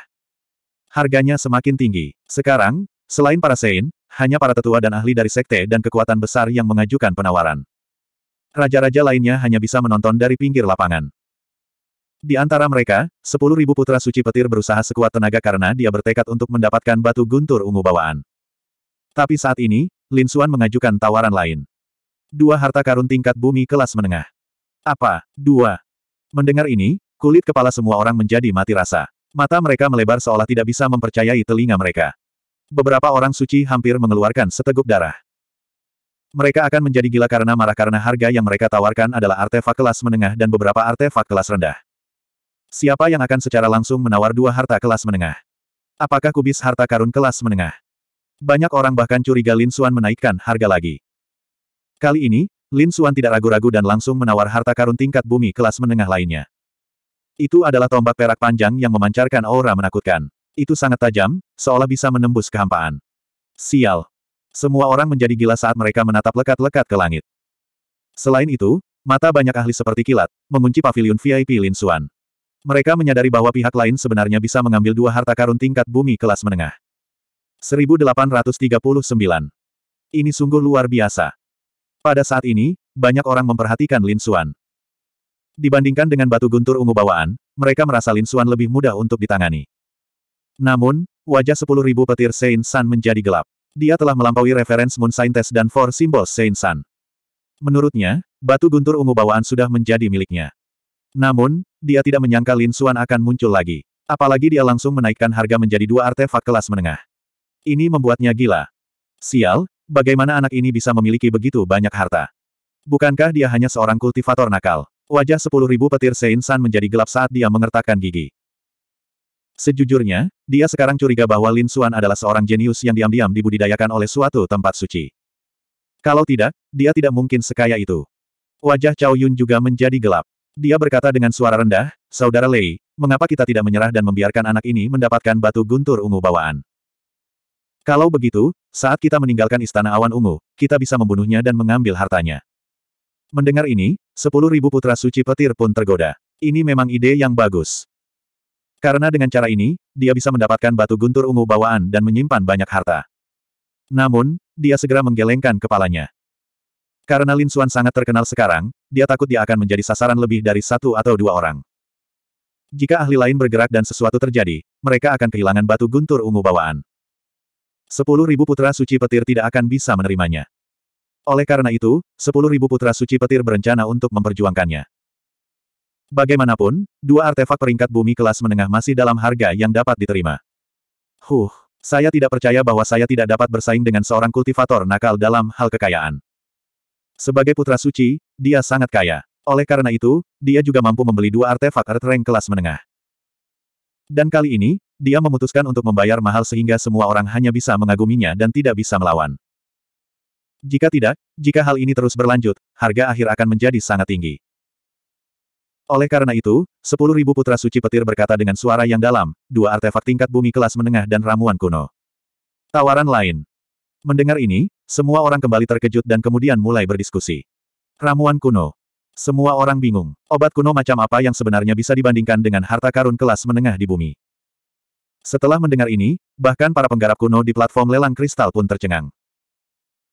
Harganya semakin tinggi. Sekarang, selain para sein, hanya para tetua dan ahli dari sekte dan kekuatan besar yang mengajukan penawaran. Raja-raja lainnya hanya bisa menonton dari pinggir lapangan. Di antara mereka, 10.000 putra suci petir berusaha sekuat tenaga karena dia bertekad untuk mendapatkan batu guntur ungu bawaan. Tapi saat ini, Lin Suan mengajukan tawaran lain. Dua harta karun tingkat bumi kelas menengah. Apa? Dua. Mendengar ini, kulit kepala semua orang menjadi mati rasa. Mata mereka melebar seolah tidak bisa mempercayai telinga mereka. Beberapa orang suci hampir mengeluarkan seteguk darah. Mereka akan menjadi gila karena marah karena harga yang mereka tawarkan adalah artefak kelas menengah dan beberapa artefak kelas rendah. Siapa yang akan secara langsung menawar dua harta kelas menengah? Apakah kubis harta karun kelas menengah? Banyak orang bahkan curiga Lin Xuan menaikkan harga lagi. Kali ini, Lin Xuan tidak ragu-ragu dan langsung menawar harta karun tingkat bumi kelas menengah lainnya. Itu adalah tombak perak panjang yang memancarkan aura menakutkan. Itu sangat tajam, seolah bisa menembus kehampaan. Sial. Semua orang menjadi gila saat mereka menatap lekat-lekat ke langit. Selain itu, mata banyak ahli seperti kilat, mengunci pavilion VIP Lin Xuan. Mereka menyadari bahwa pihak lain sebenarnya bisa mengambil dua harta karun tingkat bumi kelas menengah. 1839. Ini sungguh luar biasa. Pada saat ini, banyak orang memperhatikan Lin Xuan. Dibandingkan dengan batu guntur ungu bawaan, mereka merasa Lin Xuan lebih mudah untuk ditangani. Namun, wajah 10.000 petir Saint San menjadi gelap. Dia telah melampaui referensi Moon Scientist dan Four Symbols Saint San. Menurutnya, batu guntur ungu bawaan sudah menjadi miliknya. Namun, dia tidak menyangka Lin Xuan akan muncul lagi. Apalagi dia langsung menaikkan harga menjadi dua artefak kelas menengah. Ini membuatnya gila. Sial, Bagaimana anak ini bisa memiliki begitu banyak harta? Bukankah dia hanya seorang kultivator nakal? Wajah sepuluh ribu petir Sein San menjadi gelap saat dia mengertakkan gigi. Sejujurnya, dia sekarang curiga bahwa Lin Suan adalah seorang jenius yang diam-diam dibudidayakan oleh suatu tempat suci. Kalau tidak, dia tidak mungkin sekaya itu. Wajah Cao Yun juga menjadi gelap. Dia berkata dengan suara rendah, Saudara Lei, mengapa kita tidak menyerah dan membiarkan anak ini mendapatkan batu guntur ungu bawaan? Kalau begitu, saat kita meninggalkan Istana Awan Ungu, kita bisa membunuhnya dan mengambil hartanya. Mendengar ini, sepuluh ribu putra suci petir pun tergoda. Ini memang ide yang bagus. Karena dengan cara ini, dia bisa mendapatkan batu guntur ungu bawaan dan menyimpan banyak harta. Namun, dia segera menggelengkan kepalanya. Karena Lin Xuan sangat terkenal sekarang, dia takut dia akan menjadi sasaran lebih dari satu atau dua orang. Jika ahli lain bergerak dan sesuatu terjadi, mereka akan kehilangan batu guntur ungu bawaan. Sepuluh ribu putra suci petir tidak akan bisa menerimanya. Oleh karena itu, sepuluh ribu putra suci petir berencana untuk memperjuangkannya. Bagaimanapun, dua artefak peringkat bumi kelas menengah masih dalam harga yang dapat diterima. Huh, saya tidak percaya bahwa saya tidak dapat bersaing dengan seorang kultivator nakal dalam hal kekayaan. Sebagai putra suci, dia sangat kaya. Oleh karena itu, dia juga mampu membeli dua artefak art Rank kelas menengah. Dan kali ini, dia memutuskan untuk membayar mahal sehingga semua orang hanya bisa mengaguminya dan tidak bisa melawan. Jika tidak, jika hal ini terus berlanjut, harga akhir akan menjadi sangat tinggi. Oleh karena itu, 10.000 putra suci petir berkata dengan suara yang dalam, dua artefak tingkat bumi kelas menengah dan ramuan kuno. Tawaran lain. Mendengar ini, semua orang kembali terkejut dan kemudian mulai berdiskusi. Ramuan kuno. Semua orang bingung. Obat kuno macam apa yang sebenarnya bisa dibandingkan dengan harta karun kelas menengah di bumi. Setelah mendengar ini, bahkan para penggarap kuno di platform lelang kristal pun tercengang.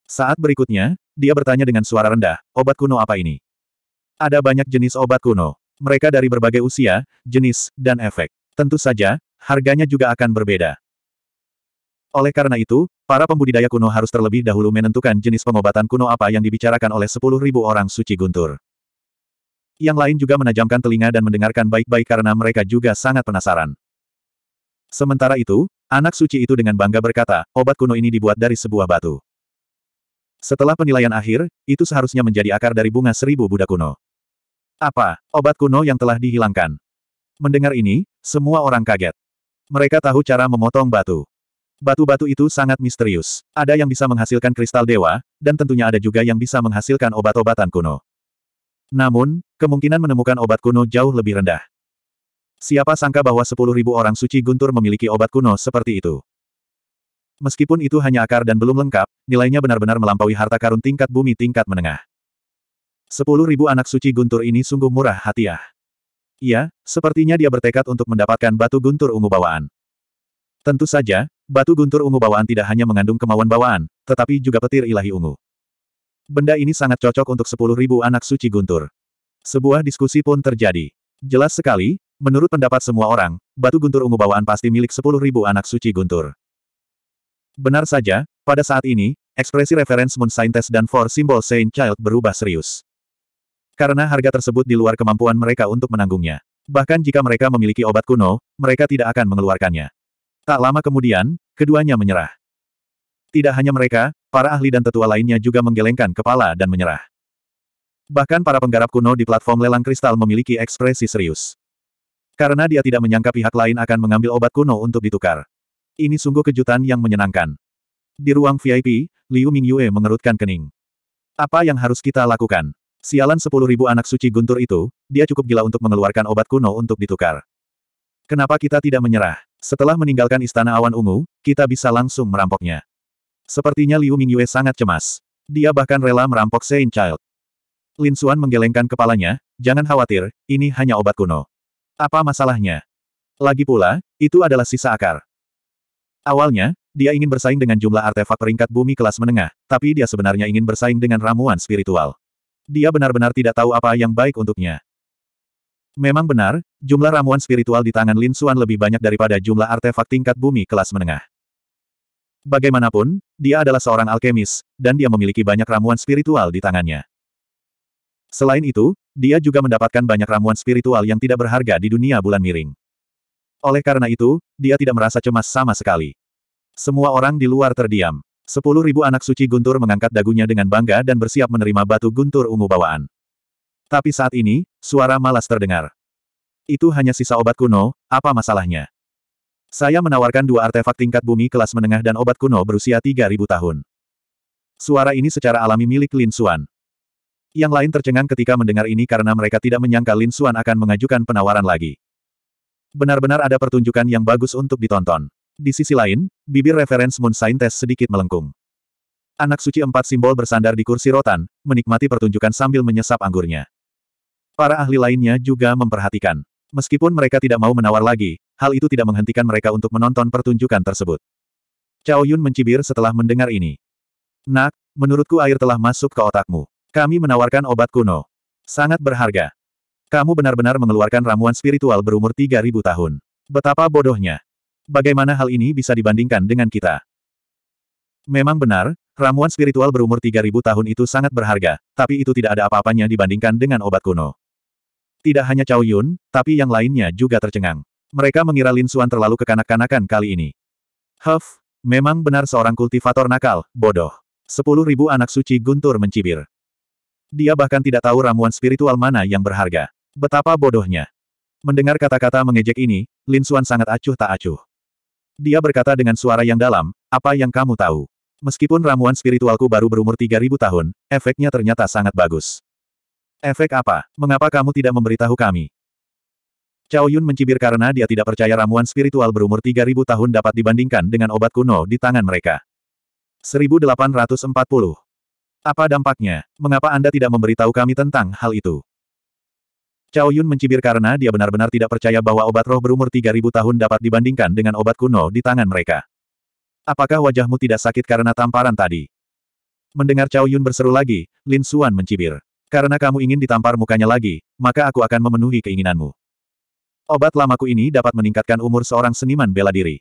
Saat berikutnya, dia bertanya dengan suara rendah, obat kuno apa ini? Ada banyak jenis obat kuno. Mereka dari berbagai usia, jenis, dan efek. Tentu saja, harganya juga akan berbeda. Oleh karena itu, para pembudidaya kuno harus terlebih dahulu menentukan jenis pengobatan kuno apa yang dibicarakan oleh 10.000 orang suci guntur. Yang lain juga menajamkan telinga dan mendengarkan baik-baik karena mereka juga sangat penasaran. Sementara itu, anak suci itu dengan bangga berkata, obat kuno ini dibuat dari sebuah batu. Setelah penilaian akhir, itu seharusnya menjadi akar dari bunga seribu Buddha kuno. Apa, obat kuno yang telah dihilangkan? Mendengar ini, semua orang kaget. Mereka tahu cara memotong batu. Batu-batu itu sangat misterius. Ada yang bisa menghasilkan kristal dewa, dan tentunya ada juga yang bisa menghasilkan obat-obatan kuno. Namun, kemungkinan menemukan obat kuno jauh lebih rendah. Siapa sangka bahwa 10.000 orang suci guntur memiliki obat kuno seperti itu. Meskipun itu hanya akar dan belum lengkap, nilainya benar-benar melampaui harta karun tingkat bumi tingkat menengah. 10.000 anak suci guntur ini sungguh murah hati hatiah. Iya, sepertinya dia bertekad untuk mendapatkan batu guntur ungu bawaan. Tentu saja, batu guntur ungu bawaan tidak hanya mengandung kemauan bawaan, tetapi juga petir ilahi ungu. Benda ini sangat cocok untuk sepuluh ribu anak suci guntur. Sebuah diskusi pun terjadi. Jelas sekali, menurut pendapat semua orang, batu guntur ungu bawaan pasti milik sepuluh ribu anak suci guntur. Benar saja, pada saat ini, ekspresi referens Moon Scientist dan Four Symbol Saint Child berubah serius. Karena harga tersebut di luar kemampuan mereka untuk menanggungnya. Bahkan jika mereka memiliki obat kuno, mereka tidak akan mengeluarkannya. Tak lama kemudian, keduanya menyerah. Tidak hanya mereka, Para ahli dan tetua lainnya juga menggelengkan kepala dan menyerah. Bahkan para penggarap kuno di platform lelang kristal memiliki ekspresi serius. Karena dia tidak menyangka pihak lain akan mengambil obat kuno untuk ditukar. Ini sungguh kejutan yang menyenangkan. Di ruang VIP, Liu Mingyue mengerutkan kening. Apa yang harus kita lakukan? Sialan sepuluh ribu anak suci guntur itu, dia cukup gila untuk mengeluarkan obat kuno untuk ditukar. Kenapa kita tidak menyerah? Setelah meninggalkan istana awan ungu, kita bisa langsung merampoknya. Sepertinya Liu Mingyue sangat cemas. Dia bahkan rela merampok Saint Child. Lin Xuan menggelengkan kepalanya, jangan khawatir, ini hanya obat kuno. Apa masalahnya? Lagi pula, itu adalah sisa akar. Awalnya, dia ingin bersaing dengan jumlah artefak peringkat bumi kelas menengah, tapi dia sebenarnya ingin bersaing dengan ramuan spiritual. Dia benar-benar tidak tahu apa yang baik untuknya. Memang benar, jumlah ramuan spiritual di tangan Lin Xuan lebih banyak daripada jumlah artefak tingkat bumi kelas menengah. Bagaimanapun, dia adalah seorang alkemis, dan dia memiliki banyak ramuan spiritual di tangannya. Selain itu, dia juga mendapatkan banyak ramuan spiritual yang tidak berharga di dunia bulan miring. Oleh karena itu, dia tidak merasa cemas sama sekali. Semua orang di luar terdiam. Sepuluh ribu anak suci Guntur mengangkat dagunya dengan bangga dan bersiap menerima batu Guntur ungu bawaan. Tapi saat ini, suara malas terdengar. Itu hanya sisa obat kuno, apa masalahnya? Saya menawarkan dua artefak tingkat bumi kelas menengah dan obat kuno berusia 3.000 tahun. Suara ini secara alami milik Lin Xuan. Yang lain tercengang ketika mendengar ini karena mereka tidak menyangka Lin Xuan akan mengajukan penawaran lagi. Benar-benar ada pertunjukan yang bagus untuk ditonton. Di sisi lain, bibir referens Moon Scientist sedikit melengkung. Anak suci empat simbol bersandar di kursi rotan, menikmati pertunjukan sambil menyesap anggurnya. Para ahli lainnya juga memperhatikan. Meskipun mereka tidak mau menawar lagi, hal itu tidak menghentikan mereka untuk menonton pertunjukan tersebut. Cao Yun mencibir setelah mendengar ini. Nak, menurutku air telah masuk ke otakmu. Kami menawarkan obat kuno. Sangat berharga. Kamu benar-benar mengeluarkan ramuan spiritual berumur 3000 tahun. Betapa bodohnya. Bagaimana hal ini bisa dibandingkan dengan kita? Memang benar, ramuan spiritual berumur 3000 tahun itu sangat berharga, tapi itu tidak ada apa-apanya dibandingkan dengan obat kuno. Tidak hanya Cao Yun, tapi yang lainnya juga tercengang. Mereka mengira Lin Xuan terlalu kekanak-kanakan kali ini. Huff, memang benar seorang kultivator nakal, bodoh. Sepuluh ribu anak suci guntur mencibir. Dia bahkan tidak tahu ramuan spiritual mana yang berharga. Betapa bodohnya. Mendengar kata-kata mengejek ini, Lin Xuan sangat acuh tak acuh. Dia berkata dengan suara yang dalam, apa yang kamu tahu? Meskipun ramuan spiritualku baru berumur 3000 tahun, efeknya ternyata sangat bagus. Efek apa? Mengapa kamu tidak memberitahu kami? Cao Yun mencibir karena dia tidak percaya ramuan spiritual berumur 3000 tahun dapat dibandingkan dengan obat kuno di tangan mereka. 1840. Apa dampaknya? Mengapa Anda tidak memberitahu kami tentang hal itu? Cao Yun mencibir karena dia benar-benar tidak percaya bahwa obat roh berumur 3000 tahun dapat dibandingkan dengan obat kuno di tangan mereka. Apakah wajahmu tidak sakit karena tamparan tadi? Mendengar Cao Yun berseru lagi, Lin Xuan mencibir. Karena kamu ingin ditampar mukanya lagi, maka aku akan memenuhi keinginanmu. Obat lamaku ini dapat meningkatkan umur seorang seniman bela diri.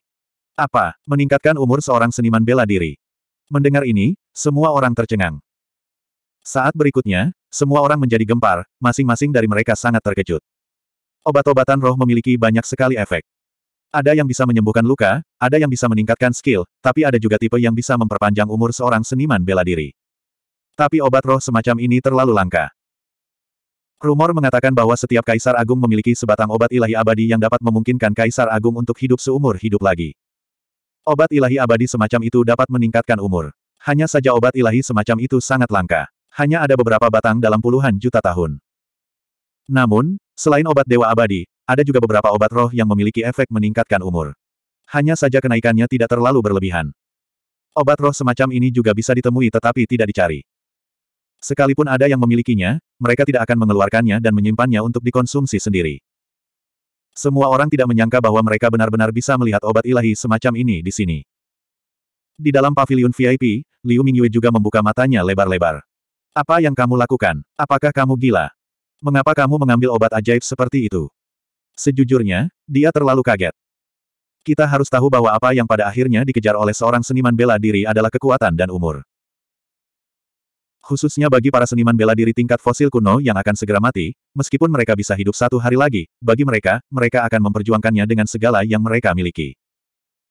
Apa? Meningkatkan umur seorang seniman bela diri. Mendengar ini, semua orang tercengang. Saat berikutnya, semua orang menjadi gempar, masing-masing dari mereka sangat terkejut. Obat-obatan roh memiliki banyak sekali efek. Ada yang bisa menyembuhkan luka, ada yang bisa meningkatkan skill, tapi ada juga tipe yang bisa memperpanjang umur seorang seniman bela diri. Tapi obat roh semacam ini terlalu langka. Rumor mengatakan bahwa setiap Kaisar Agung memiliki sebatang obat ilahi abadi yang dapat memungkinkan Kaisar Agung untuk hidup seumur hidup lagi. Obat ilahi abadi semacam itu dapat meningkatkan umur. Hanya saja obat ilahi semacam itu sangat langka. Hanya ada beberapa batang dalam puluhan juta tahun. Namun, selain obat dewa abadi, ada juga beberapa obat roh yang memiliki efek meningkatkan umur. Hanya saja kenaikannya tidak terlalu berlebihan. Obat roh semacam ini juga bisa ditemui tetapi tidak dicari. Sekalipun ada yang memilikinya, mereka tidak akan mengeluarkannya dan menyimpannya untuk dikonsumsi sendiri. Semua orang tidak menyangka bahwa mereka benar-benar bisa melihat obat ilahi semacam ini di sini. Di dalam pavilion VIP, Liu Mingyue juga membuka matanya lebar-lebar. Apa yang kamu lakukan? Apakah kamu gila? Mengapa kamu mengambil obat ajaib seperti itu? Sejujurnya, dia terlalu kaget. Kita harus tahu bahwa apa yang pada akhirnya dikejar oleh seorang seniman bela diri adalah kekuatan dan umur khususnya bagi para seniman bela diri tingkat fosil kuno yang akan segera mati, meskipun mereka bisa hidup satu hari lagi, bagi mereka, mereka akan memperjuangkannya dengan segala yang mereka miliki.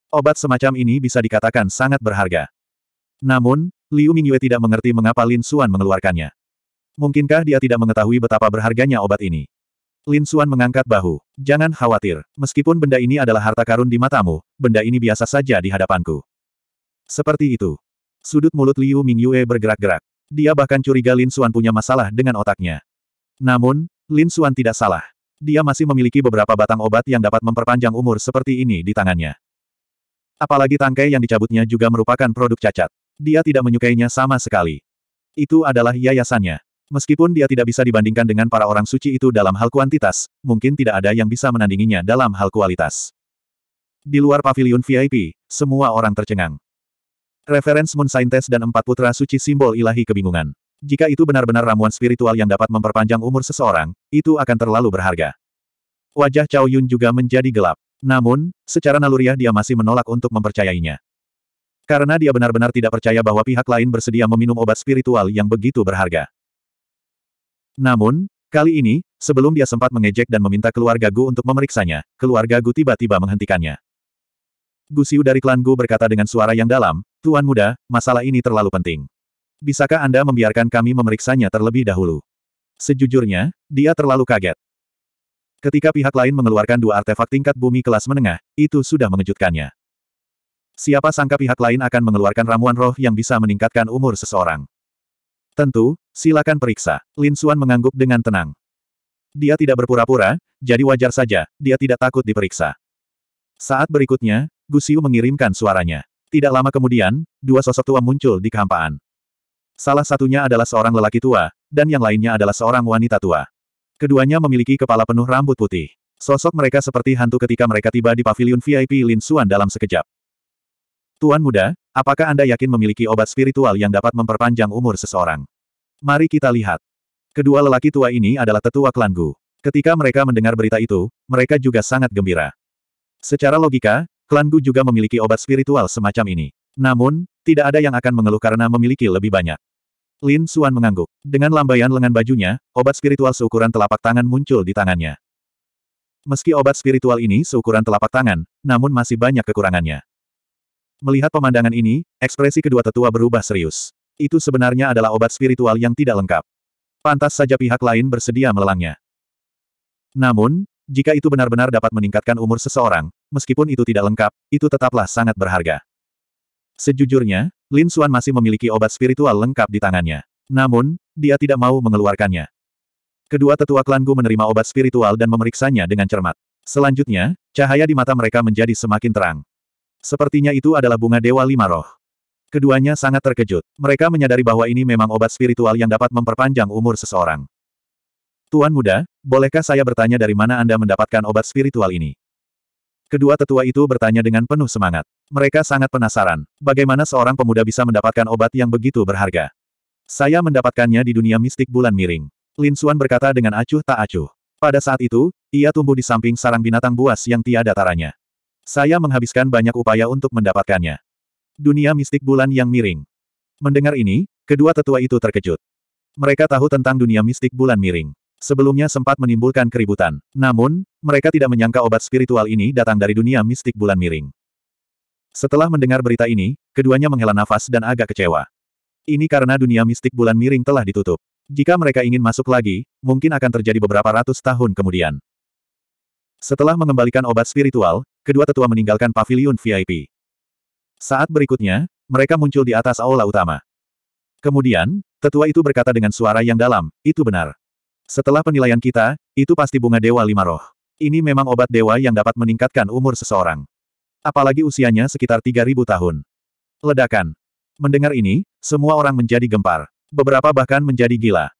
Obat semacam ini bisa dikatakan sangat berharga. Namun, Liu Mingyue tidak mengerti mengapa Lin Xuan mengeluarkannya. Mungkinkah dia tidak mengetahui betapa berharganya obat ini? Lin Xuan mengangkat bahu. Jangan khawatir, meskipun benda ini adalah harta karun di matamu, benda ini biasa saja di hadapanku. Seperti itu. Sudut mulut Liu Mingyue bergerak-gerak. Dia bahkan curiga Lin Suan punya masalah dengan otaknya. Namun, Lin Suan tidak salah. Dia masih memiliki beberapa batang obat yang dapat memperpanjang umur seperti ini di tangannya. Apalagi tangkai yang dicabutnya juga merupakan produk cacat. Dia tidak menyukainya sama sekali. Itu adalah yayasannya. Meskipun dia tidak bisa dibandingkan dengan para orang suci itu dalam hal kuantitas, mungkin tidak ada yang bisa menandinginya dalam hal kualitas. Di luar pavilion VIP, semua orang tercengang. Referens Moon Saintes dan empat putra suci simbol ilahi kebingungan. Jika itu benar-benar ramuan spiritual yang dapat memperpanjang umur seseorang, itu akan terlalu berharga. Wajah Cao Yun juga menjadi gelap. Namun, secara naluriah dia masih menolak untuk mempercayainya. Karena dia benar-benar tidak percaya bahwa pihak lain bersedia meminum obat spiritual yang begitu berharga. Namun, kali ini, sebelum dia sempat mengejek dan meminta keluarga Gu untuk memeriksanya, keluarga Gu tiba-tiba menghentikannya. Gu Siu dari klan Gu berkata dengan suara yang dalam, Tuan muda, masalah ini terlalu penting. Bisakah Anda membiarkan kami memeriksanya terlebih dahulu? Sejujurnya, dia terlalu kaget. Ketika pihak lain mengeluarkan dua artefak tingkat bumi kelas menengah, itu sudah mengejutkannya. Siapa sangka pihak lain akan mengeluarkan ramuan roh yang bisa meningkatkan umur seseorang. Tentu, silakan periksa. Lin Suan mengangguk dengan tenang. Dia tidak berpura-pura, jadi wajar saja, dia tidak takut diperiksa. Saat berikutnya, Gu Xiu mengirimkan suaranya. Tidak lama kemudian, dua sosok tua muncul di kehampaan. Salah satunya adalah seorang lelaki tua, dan yang lainnya adalah seorang wanita tua. Keduanya memiliki kepala penuh rambut putih. Sosok mereka seperti hantu ketika mereka tiba di pavilion VIP Lin Xuan dalam sekejap. Tuan muda, apakah Anda yakin memiliki obat spiritual yang dapat memperpanjang umur seseorang? Mari kita lihat. Kedua lelaki tua ini adalah tetua klan Gu. Ketika mereka mendengar berita itu, mereka juga sangat gembira. Secara logika, Klan Gu juga memiliki obat spiritual semacam ini. Namun, tidak ada yang akan mengeluh karena memiliki lebih banyak. Lin Suan mengangguk. Dengan lambaian lengan bajunya, obat spiritual seukuran telapak tangan muncul di tangannya. Meski obat spiritual ini seukuran telapak tangan, namun masih banyak kekurangannya. Melihat pemandangan ini, ekspresi kedua tetua berubah serius. Itu sebenarnya adalah obat spiritual yang tidak lengkap. Pantas saja pihak lain bersedia melelangnya. Namun, jika itu benar-benar dapat meningkatkan umur seseorang, meskipun itu tidak lengkap, itu tetaplah sangat berharga. Sejujurnya, Lin Xuan masih memiliki obat spiritual lengkap di tangannya. Namun, dia tidak mau mengeluarkannya. Kedua tetua klan Gu menerima obat spiritual dan memeriksanya dengan cermat. Selanjutnya, cahaya di mata mereka menjadi semakin terang. Sepertinya itu adalah bunga Dewa Lima Roh. Keduanya sangat terkejut. Mereka menyadari bahwa ini memang obat spiritual yang dapat memperpanjang umur seseorang. Tuan muda, bolehkah saya bertanya dari mana Anda mendapatkan obat spiritual ini? Kedua tetua itu bertanya dengan penuh semangat. Mereka sangat penasaran, bagaimana seorang pemuda bisa mendapatkan obat yang begitu berharga. Saya mendapatkannya di dunia mistik bulan miring. Lin Suan berkata dengan acuh tak acuh. Pada saat itu, ia tumbuh di samping sarang binatang buas yang tiada taranya. Saya menghabiskan banyak upaya untuk mendapatkannya. Dunia mistik bulan yang miring. Mendengar ini, kedua tetua itu terkejut. Mereka tahu tentang dunia mistik bulan miring. Sebelumnya sempat menimbulkan keributan. Namun, mereka tidak menyangka obat spiritual ini datang dari dunia mistik bulan miring. Setelah mendengar berita ini, keduanya menghela nafas dan agak kecewa. Ini karena dunia mistik bulan miring telah ditutup. Jika mereka ingin masuk lagi, mungkin akan terjadi beberapa ratus tahun kemudian. Setelah mengembalikan obat spiritual, kedua tetua meninggalkan pavilion VIP. Saat berikutnya, mereka muncul di atas aula utama. Kemudian, tetua itu berkata dengan suara yang dalam, itu benar. Setelah penilaian kita, itu pasti bunga dewa lima roh. Ini memang obat dewa yang dapat meningkatkan umur seseorang. Apalagi usianya sekitar 3000 tahun. Ledakan. Mendengar ini, semua orang menjadi gempar. Beberapa bahkan menjadi gila.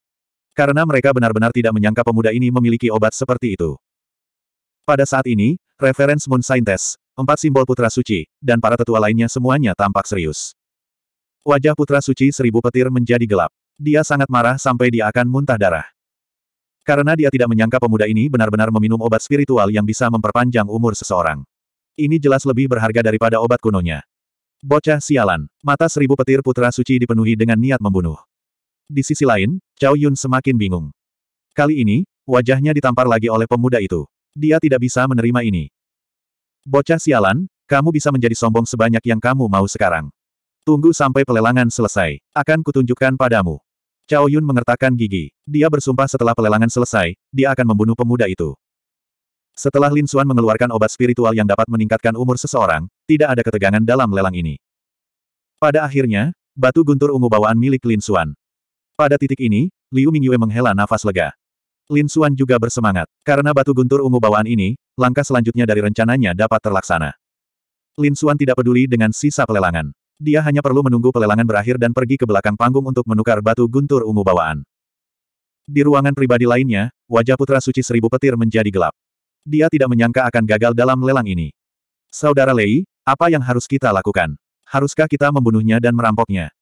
Karena mereka benar-benar tidak menyangka pemuda ini memiliki obat seperti itu. Pada saat ini, Reference Moon Saintes, empat simbol putra suci, dan para tetua lainnya semuanya tampak serius. Wajah putra suci seribu petir menjadi gelap. Dia sangat marah sampai dia akan muntah darah. Karena dia tidak menyangka pemuda ini benar-benar meminum obat spiritual yang bisa memperpanjang umur seseorang. Ini jelas lebih berharga daripada obat kunonya. Bocah sialan, mata seribu petir putra suci dipenuhi dengan niat membunuh. Di sisi lain, Cao Yun semakin bingung. Kali ini, wajahnya ditampar lagi oleh pemuda itu. Dia tidak bisa menerima ini. Bocah sialan, kamu bisa menjadi sombong sebanyak yang kamu mau sekarang. Tunggu sampai pelelangan selesai. Akan kutunjukkan padamu. Cao Yun mengertakkan gigi. Dia bersumpah setelah pelelangan selesai, dia akan membunuh pemuda itu. Setelah Lin Xuan mengeluarkan obat spiritual yang dapat meningkatkan umur seseorang, tidak ada ketegangan dalam lelang ini. Pada akhirnya, batu guntur ungu bawaan milik Lin Xuan. Pada titik ini, Liu Mingyue menghela nafas lega. Lin Xuan juga bersemangat, karena batu guntur ungu bawaan ini, langkah selanjutnya dari rencananya dapat terlaksana. Lin Xuan tidak peduli dengan sisa pelelangan. Dia hanya perlu menunggu pelelangan berakhir dan pergi ke belakang panggung untuk menukar batu guntur ungu bawaan. Di ruangan pribadi lainnya, wajah putra suci seribu petir menjadi gelap. Dia tidak menyangka akan gagal dalam lelang ini. Saudara Lei, apa yang harus kita lakukan? Haruskah kita membunuhnya dan merampoknya?